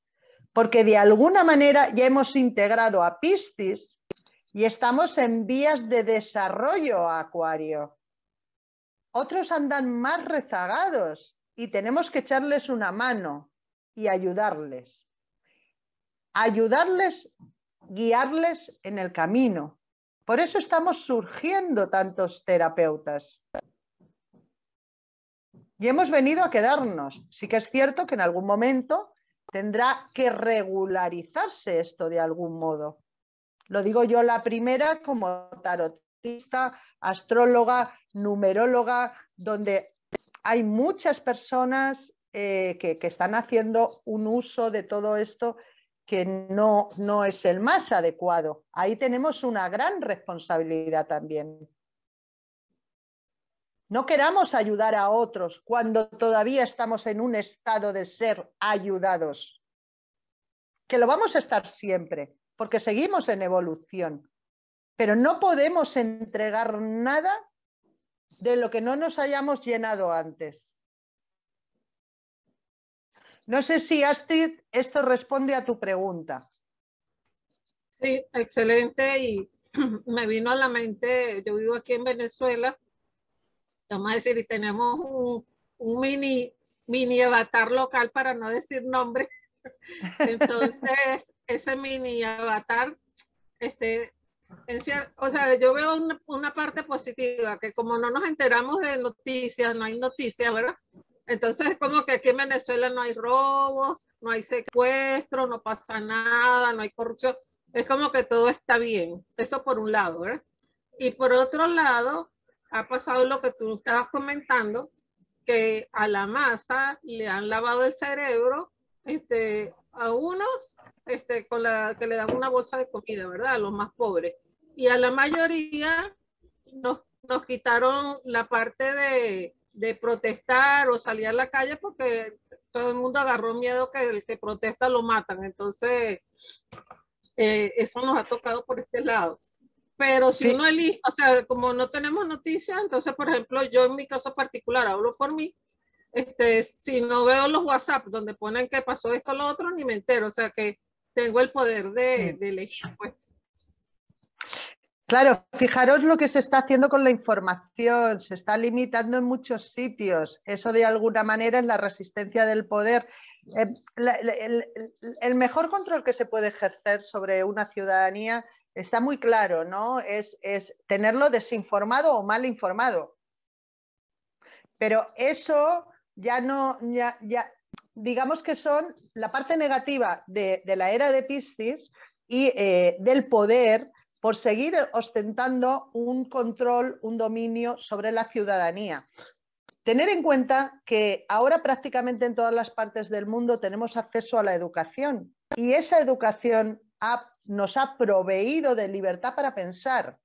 porque de alguna manera ya hemos integrado a Piscis y estamos en vías de desarrollo Acuario. Otros andan más rezagados y tenemos que echarles una mano y ayudarles. Ayudarles, guiarles en el camino. Por eso estamos surgiendo tantos terapeutas. Y hemos venido a quedarnos. Sí que es cierto que en algún momento tendrá que regularizarse esto de algún modo. Lo digo yo la primera como tarot astróloga, numeróloga, donde hay muchas personas eh, que, que, están haciendo un uso de todo esto que no, no es el más adecuado. Ahí tenemos una gran responsabilidad también. No queramos ayudar a otros cuando todavía estamos en un estado de ser ayudados, que lo vamos a estar siempre, porque seguimos en evolución. Pero no podemos entregar nada de lo que no nos hayamos llenado antes. No sé si, Astrid, esto responde a tu pregunta. Sí, excelente. Y me vino a la mente, yo vivo aquí en Venezuela, vamos a decir, y tenemos un, mini, mini avatar local para no decir nombre. Entonces, ese mini avatar este, o sea, yo veo una, una, parte positiva, que como no nos enteramos de noticias, no hay noticias, ¿verdad? Entonces, como que aquí en Venezuela no hay robos, no hay secuestro, no pasa nada, no hay corrupción. Es como que todo está bien. Eso por un lado, ¿verdad? Y por otro lado, ha pasado lo que tú estabas comentando, que a la masa le han lavado el cerebro este, a unos este, con la que le dan una bolsa de comida, ¿verdad? A los más pobres. Y a la mayoría nos, nos quitaron la parte de, protestar o salir a la calle porque todo el mundo agarró miedo que el que protesta lo matan. Entonces, eh, eso nos ha tocado por este lado. Pero si uno elige, o sea, como no tenemos noticias, entonces, por ejemplo, yo en mi caso particular, hablo por mí, este, si no veo los WhatsApp donde ponen qué pasó esto o lo otro, ni me entero. O sea que tengo el poder de, elegir, pues. Claro, fijaros lo que se está haciendo con la información, se está limitando en muchos sitios. Eso de alguna manera es la resistencia del poder. Eh, el, mejor control que se puede ejercer sobre una ciudadanía está muy claro, ¿no? Es, es tenerlo desinformado o mal informado. Pero eso ya no, ya, digamos que son la parte negativa de, la era de Piscis y eh, del poder por seguir ostentando un control, un dominio sobre la ciudadanía. Tener en cuenta que ahora prácticamente en todas las partes del mundo tenemos acceso a la educación y esa educación nos ha proveído de libertad para pensar,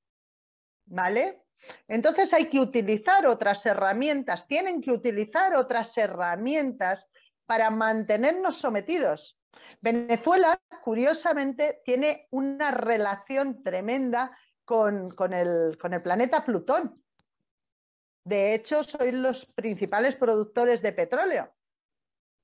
¿vale? Entonces hay que utilizar otras herramientas, tienen que utilizar otras herramientas para mantenernos sometidos. Venezuela, curiosamente, tiene una relación tremenda con, el, planeta Plutón. De hecho, sois los principales productores de petróleo.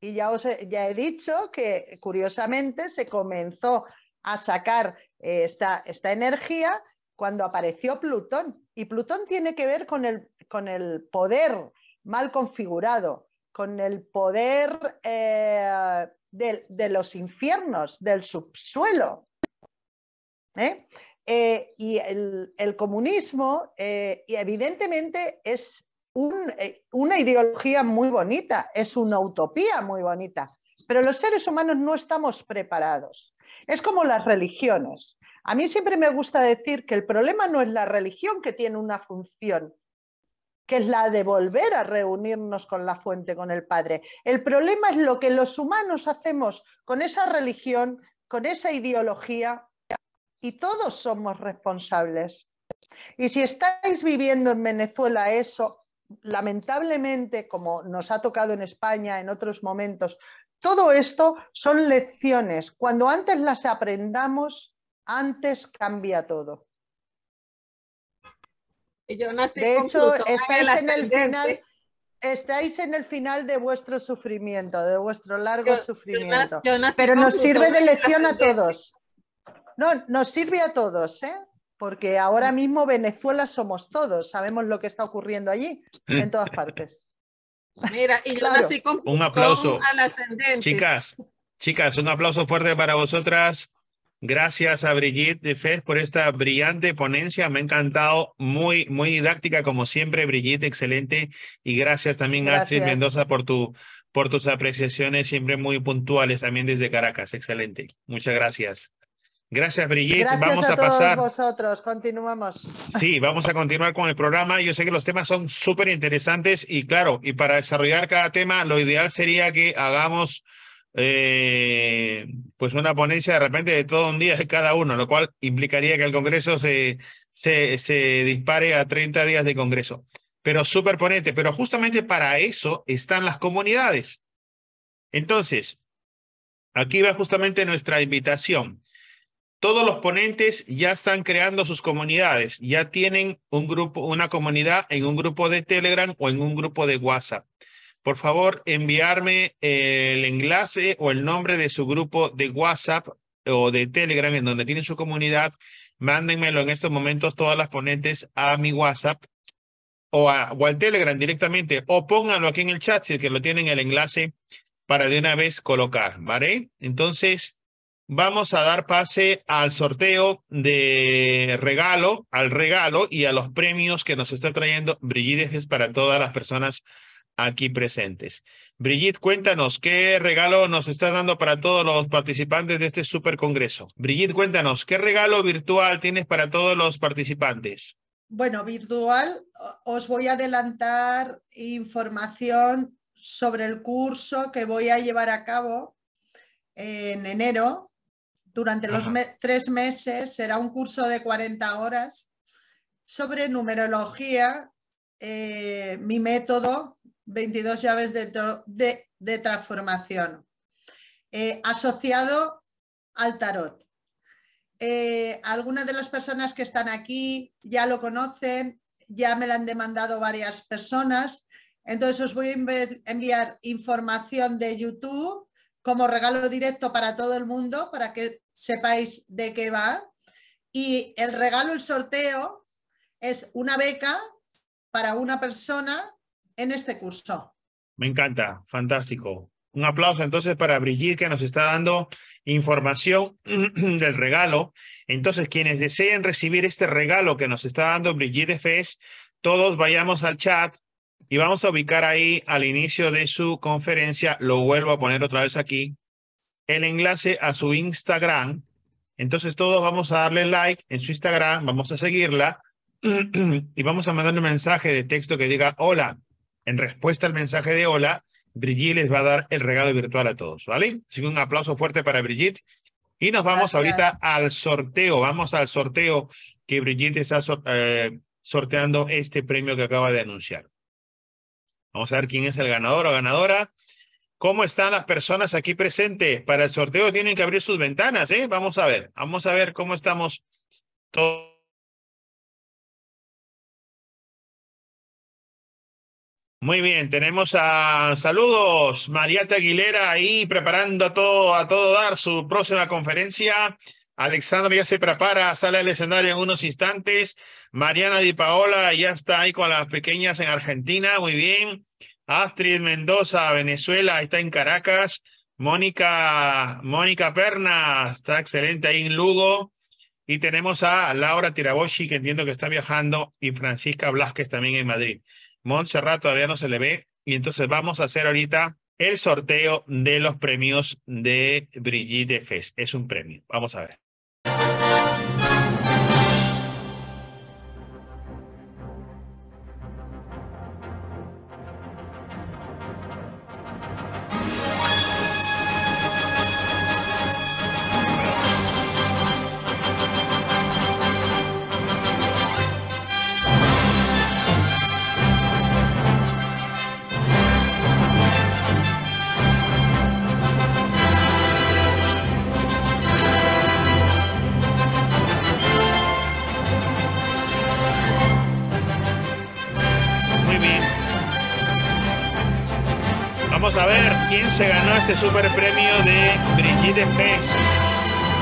Y ya os he, ya he dicho que, curiosamente, se comenzó a sacar eh, esta energía cuando apareció Plutón. Y Plutón tiene que ver con el, con el poder mal configurado, con el poder eh, de, los infiernos, del subsuelo. ¿eh? Eh, y el, comunismo, y evidentemente, es una ideología muy bonita, es una utopía muy bonita, pero los seres humanos no estamos preparados. Es como las religiones. A mí siempre me gusta decir que el problema no es la religión que tiene una función, que es la de volver a reunirnos con la fuente, con el Padre. El problema es lo que los humanos hacemos con esa religión, con esa ideología, y todos somos responsables. Y si estáis viviendo en Venezuela eso, lamentablemente, como nos ha tocado en España en otros momentos, todo esto son lecciones. Cuando antes las aprendamos, antes cambia todo. de hecho, estáis en, el final, estáis en el final de vuestro sufrimiento, de vuestro largo sufrimiento. Pero nos sirve de lección a todos. No, nos sirve a todos, ¿eh? porque ahora mismo Venezuela somos todos, sabemos lo que está ocurriendo allí, en mm. todas partes. Mira, y yo nací con un aplauso ascendente. Chicas, chicas, un aplauso fuerte para vosotras. Gracias a Brigitte de Fez por esta brillante ponencia. Me ha encantado, muy, muy didáctica como siempre, Brigitte, excelente. Y gracias también, a Astrid Mendoza, por, tu, por tus apreciaciones siempre muy puntuales también desde Caracas. Excelente. Muchas gracias. Gracias, Brigitte. vamos a, a todos pasar. vosotros. Continuamos. Sí, vamos a continuar con el programa. Yo sé que los temas son súper interesantes y, claro, y para desarrollar cada tema, lo ideal sería que hagamos eh, pues una ponencia de repente de todo un día de cada uno, lo cual implicaría que el Congreso se, se, se dispare a 30 días de Congreso. Pero ponente. pero justamente para eso están las comunidades. Entonces, aquí va justamente nuestra invitación. Todos los ponentes ya están creando sus comunidades, ya tienen un grupo, una comunidad en un grupo de Telegram o en un grupo de WhatsApp por favor enviarme el enlace o el nombre de su grupo de WhatsApp o de Telegram en donde tienen su comunidad. Mándenmelo en estos momentos todas las ponentes a mi WhatsApp o, a, o al Telegram directamente o pónganlo aquí en el chat si que lo tienen el enlace para de una vez colocar, ¿vale? Entonces, vamos a dar pase al sorteo de regalo, al regalo y a los premios que nos está trayendo Brigides para todas las personas aquí presentes. Brigitte, cuéntanos, ¿qué regalo nos estás dando para todos los participantes de este super congreso? Brigitte, cuéntanos, ¿qué regalo virtual tienes para todos los participantes? Bueno, virtual, os voy a adelantar información sobre el curso que voy a llevar a cabo en enero. Durante los tres meses será un curso de 40 horas sobre numerología, eh, mi método 22 llaves de, de, transformación, eh, asociado al tarot. Eh, algunas de las personas que están aquí ya lo conocen, ya me la han demandado varias personas, entonces os voy a enviar información de YouTube como regalo directo para todo el mundo, para que sepáis de qué va. Y el regalo, el sorteo, es una beca para una persona en este curso. Me encanta, fantástico. Un aplauso entonces para Brigitte que nos está dando información del regalo. Entonces, quienes deseen recibir este regalo que nos está dando Brigitte Fez, todos vayamos al chat y vamos a ubicar ahí al inicio de su conferencia, lo vuelvo a poner otra vez aquí, el enlace a su Instagram. Entonces todos vamos a darle like en su Instagram, vamos a seguirla y vamos a mandarle un mensaje de texto que diga, hola, en respuesta al mensaje de hola, Brigitte les va a dar el regalo virtual a todos, ¿vale? Así que un aplauso fuerte para Brigitte. Y nos vamos ahorita al sorteo, vamos al sorteo que Brigitte está eh, sorteando este premio que acaba de anunciar. Vamos a ver quién es el ganador o ganadora. ¿Cómo están las personas aquí presentes? Para el sorteo tienen que abrir sus ventanas, ¿eh? Vamos a ver, vamos a ver cómo estamos todos. Muy bien, tenemos a saludos, Mariate Aguilera ahí preparando a todo, a todo dar su próxima conferencia. Alexandra ya se prepara, sale al escenario en unos instantes. Mariana Di Paola ya está ahí con las pequeñas en Argentina, muy bien. Astrid Mendoza, Venezuela, está en Caracas. Mónica, Mónica Perna, está excelente ahí en Lugo. Y tenemos a Laura Tiraboschi que entiendo que está viajando, y Francisca Blasquez también en Madrid. Montserrat todavía no se le ve. Y entonces vamos a hacer ahorita el sorteo de los premios de Brigitte Fest. Es un premio. Vamos a ver. este super premio de Brigitte Fest.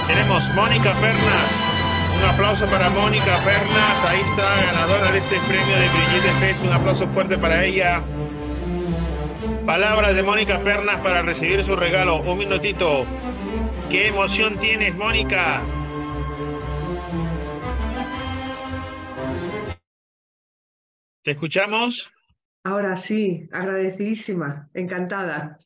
Tenemos Mónica Pernas. Un aplauso para Mónica Pernas. Ahí está, ganadora de este premio de Brigitte Fest. Un aplauso fuerte para ella. Palabras de Mónica Pernas para recibir su regalo. Un minutito. ¿Qué emoción tienes, Mónica? ¿Te escuchamos? Ahora sí, agradecidísima, encantada.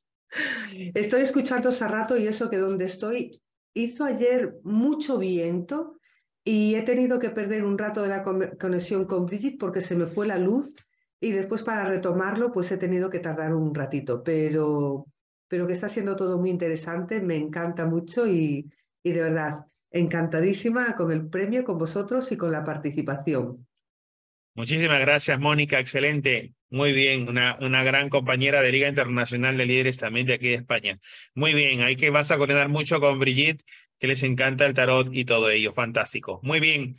Estoy escuchando a rato y eso que donde estoy hizo ayer mucho viento y he tenido que perder un rato de la conexión con Brigitte porque se me fue la luz y después para retomarlo pues he tenido que tardar un ratito, pero, pero que está siendo todo muy interesante, me encanta mucho y, y de verdad encantadísima con el premio, con vosotros y con la participación. Muchísimas gracias, Mónica. Excelente. Muy bien, una, una gran compañera de Liga Internacional de Líderes también de aquí de España. Muy bien, ahí que vas a coordinar mucho con Brigitte, que les encanta el tarot y todo ello. Fantástico. Muy bien.